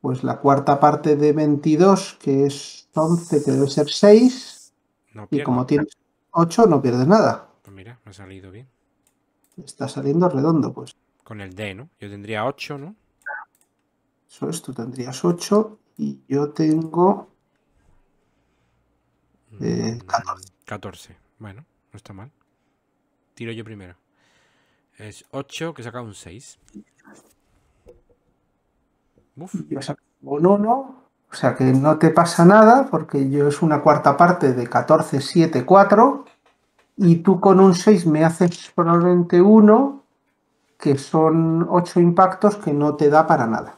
Pues la cuarta parte de 22, que es 11, que debe ser 6. Y como tienes 8, no pierdes nada. Pues mira, me ha salido bien. Está saliendo redondo, pues. Con el D, ¿no? Yo tendría 8, ¿no? Eso es, tú tendrías 8 y yo tengo 14. Eh, 14. Mm, bueno, no está mal. Tiro yo primero. Es 8 que saca un 6. Uf. Yo no un o sea que no te pasa nada porque yo es una cuarta parte de 14, 7, 4 y tú con un 6 me haces probablemente uno que son 8 impactos que no te da para nada.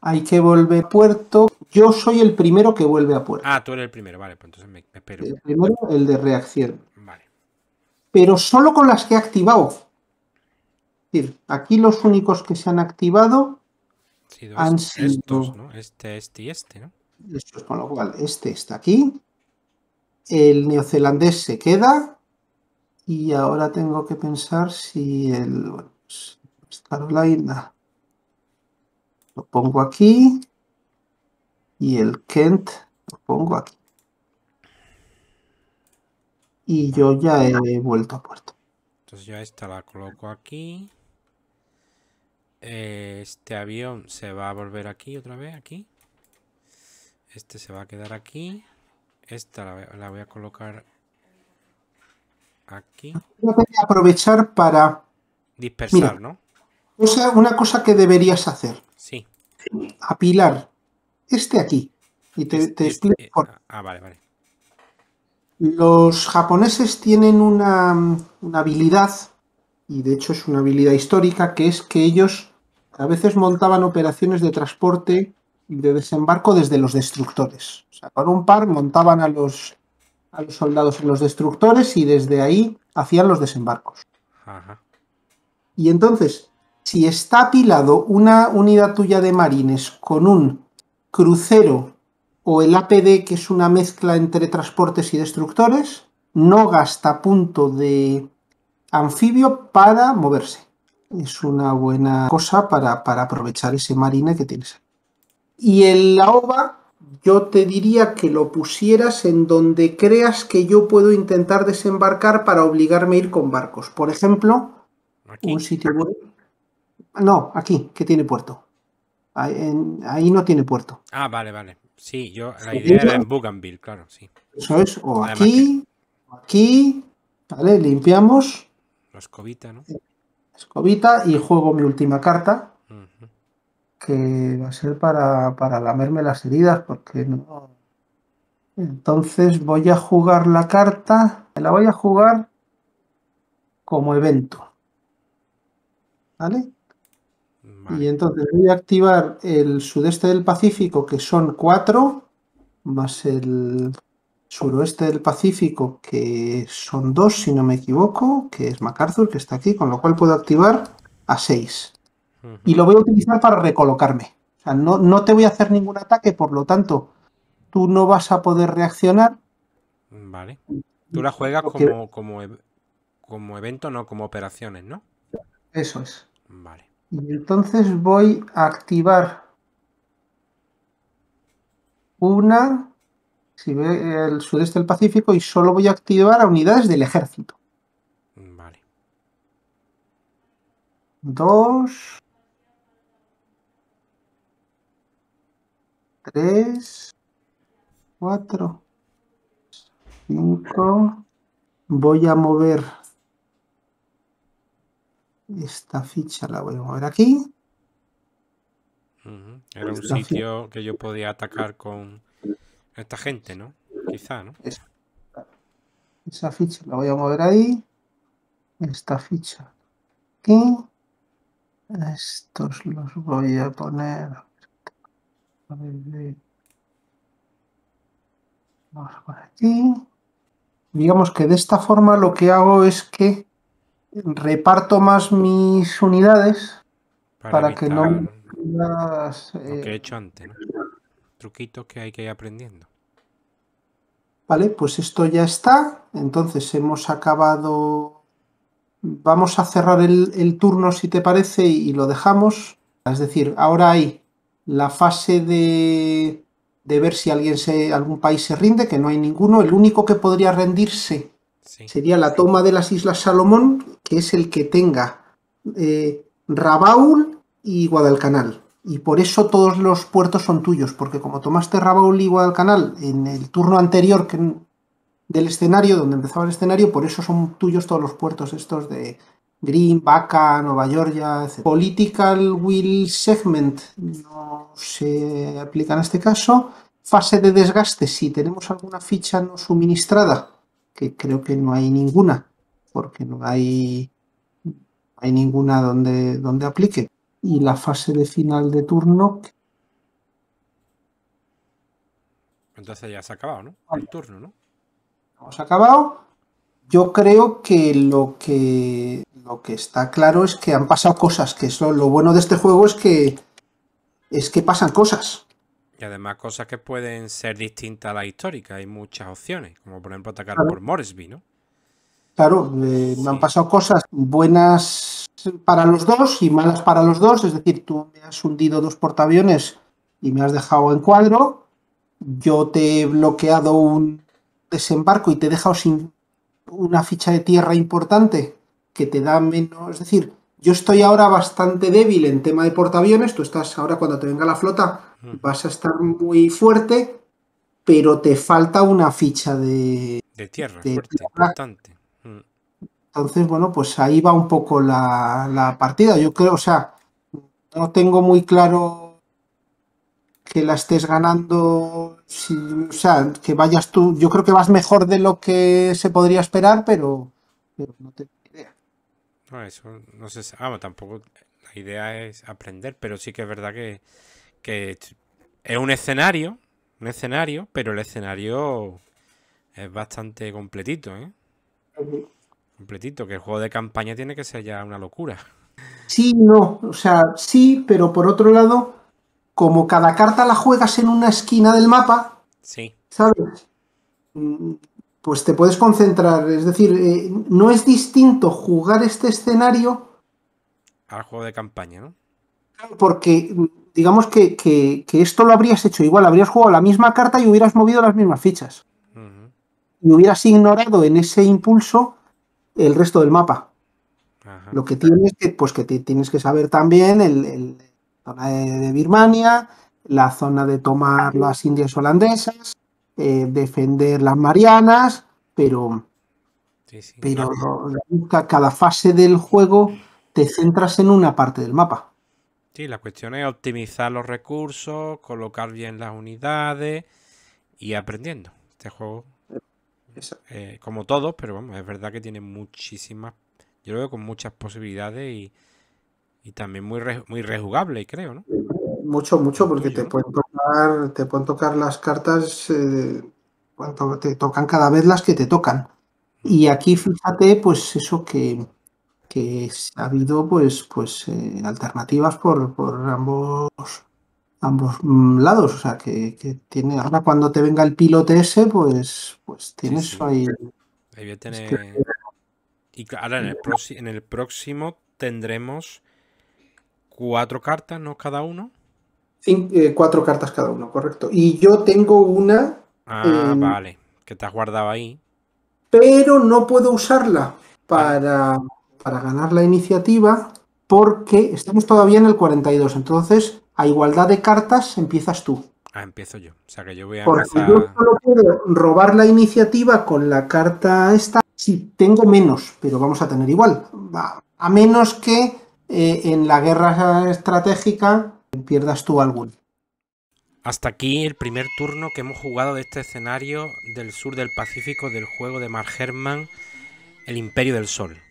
Hay que volver a puerto. Yo soy el primero que vuelve a puerto. Ah, tú eres el primero, vale, pues entonces me, espero. El primero, el de reacción. Vale. Pero solo con las que he activado. Es decir, aquí los únicos que se han activado han sido este, este y este, con lo cual, este está aquí. El neozelandés se queda. Y ahora tengo que pensar si el. Bueno, pues, Carolina. Lo pongo aquí. Y el Kent lo pongo aquí. Y yo ya he vuelto a puerto. Entonces ya esta la coloco aquí. Este avión se va a volver aquí otra vez, aquí. Este se va a quedar aquí. Esta la, voy a colocar aquí. aprovechar para... Dispersar, ¿no? sea, una cosa que deberías hacer. Sí. Apilar este aquí. Y te, este, eh, explico. Ah, vale, vale. Los japoneses tienen una, una habilidad y de hecho es una habilidad histórica, que es que ellos a veces montaban operaciones de transporte y de desembarco desde los destructores. O sea, con un par montaban a los, a los soldados en los destructores y desde ahí hacían los desembarcos. Y entonces, si está apilado una unidad tuya de marines con un crucero o el APD, que es una mezcla entre transportes y destructores, no gasta punto de anfibio para moverse. Es una buena cosa para, aprovechar ese marina que tienes. Y en la ova yo te diría que lo pusieras en donde creas que yo puedo intentar desembarcar para obligarme a ir con barcos. Por ejemplo, un sitio bueno. No, aquí, que tiene puerto. Ahí, no tiene puerto. Ah, vale, vale. Sí, yo la idea era en Bougainville, claro, sí. Eso es, o aquí, o aquí, ¿vale? Limpiamos escobita, ¿no? Escobita y juego mi última carta, que va a ser para, lamerme las heridas, porque no. Entonces voy a jugar la carta, la voy a jugar como evento. ¿Vale? Y entonces voy a activar el sudeste del Pacífico, que son cuatro, más el suroeste del Pacífico, que son dos, si no me equivoco, que es MacArthur, que está aquí, con lo cual puedo activar a seis. Y lo voy a utilizar para recolocarme. O sea, no, te voy a hacer ningún ataque, por lo tanto, tú no vas a poder reaccionar. Vale. Mm. Tú la juegas como, como, como evento, no como operaciones, ¿no? Eso es. Vale. Y entonces voy a activar una, si ve el sudeste del Pacífico y solo voy a activar a unidades del ejército. Vale. Dos. Tres. Cuatro. Cinco. Voy a mover esta ficha la voy a mover aquí. Era un sitio que yo podía atacar con esta gente, ¿no? Quizá, ¿no? Esa, ficha la voy a mover ahí. Esta ficha aquí. Estos los voy a poner. vamos por aquí. Digamos que de esta forma lo que hago es que reparto más mis unidades para, que no las, lo que he eh, hecho antes. ¿no? truquitos que hay que ir aprendiendo. Vale, pues esto ya está. Entonces hemos acabado. Vamos a cerrar el, turno si te parece y, lo dejamos. Es decir, ahora hay la fase de, de ver si alguien se, algún país se rinde, que no hay ninguno. El único que podría rendirse sería la toma de las Islas Salomón, que es el que tenga eh, Rabaul y Guadalcanal. Y por eso todos los puertos son tuyos, porque como tomaste Rabaul del Canal en el turno anterior del escenario, donde empezaba el escenario, por eso son tuyos todos los puertos estos de Green, Baca, Nueva Georgia, etc. Political Will Segment no se aplica en este caso. Fase de desgaste, si tenemos alguna ficha no suministrada, que creo que no hay ninguna, porque no hay, hay ninguna donde, donde aplique y la fase de final de turno. Entonces ya se ha acabado, ¿no? El turno, ¿no? Hemos acabado. Yo creo que lo que lo que está claro es que han pasado cosas, que lo bueno de este juego es que es que pasan cosas. Y además cosas que pueden ser distintas a la histórica hay muchas opciones, como por ejemplo atacar por Moresby, ¿no? Claro, eh, me han pasado cosas buenas para los dos y malas para los dos. Es decir, tú me has hundido dos portaaviones y me has dejado en cuadro. Yo te he bloqueado un desembarco y te he dejado sin una ficha de tierra importante que te da menos. Es decir, yo estoy ahora bastante débil en tema de portaaviones. Tú estás ahora cuando te venga la flota, mm. vas a estar muy fuerte, pero te falta una ficha de, tierra, tierra importante. Entonces, bueno, pues ahí va un poco la, partida. Yo creo, o sea, no tengo muy claro que la estés ganando, si, o sea, que vayas tú, yo creo que vas mejor de lo que se podría esperar, pero, no tengo idea. No, eso no se sabe, tampoco la idea es aprender, pero sí que es verdad que, es un escenario, un escenario, pero el escenario es bastante completito, ¿eh? completito, que el juego de campaña tiene que ser ya una locura. Sí, no, o sea, sí, pero por otro lado, como cada carta la juegas en una esquina del mapa, ¿sabes? Mm, pues te puedes concentrar, es decir, eh, no es distinto jugar este escenario al juego de campaña, ¿no? Porque mm, digamos que, esto lo habrías hecho igual, habrías jugado la misma carta y hubieras movido las mismas fichas. Y hubieras ignorado en ese impulso el resto del mapa. Lo que tienes que, pues que tienes que saber también el, la zona de, Birmania, la zona de tomar las Indias holandesas, eh, defender las Marianas, pero, pero cada fase del juego te centras en una parte del mapa. Sí, la cuestión es optimizar los recursos, colocar bien las unidades y aprendiendo. Este juego eh, como todos, pero vamos, es verdad que tiene muchísimas, yo lo veo con muchas posibilidades y, también muy, muy rejugable, creo, ¿no? Mucho, mucho, porque te pueden tocar, te pueden tocar las cartas, cuando eh, te tocan cada vez las que te tocan. Y aquí fíjate, pues eso que, que ha habido, pues, pues eh, alternativas por, por ambos ambos mm, lados. O sea, que, tiene. Ahora cuando te venga el pilote ese, pues, pues tienes ahí. Ahí voy a tener. Y ahora en el, próximo tendremos cuatro cartas, ¿no? Cada uno. Eh, cuatro cartas cada uno, correcto. Y yo tengo una. Ah, eh, vale. Que te has guardado ahí. Pero no puedo usarla para, para ganar la iniciativa porque estamos todavía en el 42. Entonces, a igualdad de cartas empiezas tú. Ah, empiezo yo. O sea que yo voy a. Porque yo solo puedo robar la iniciativa con la carta esta si tengo menos, pero vamos a tener igual. A menos que eh, en la guerra estratégica pierdas tú algún. Hasta aquí el primer turno que hemos jugado de este escenario del sur del Pacífico del juego de Mark Herman, El Imperio del Sol.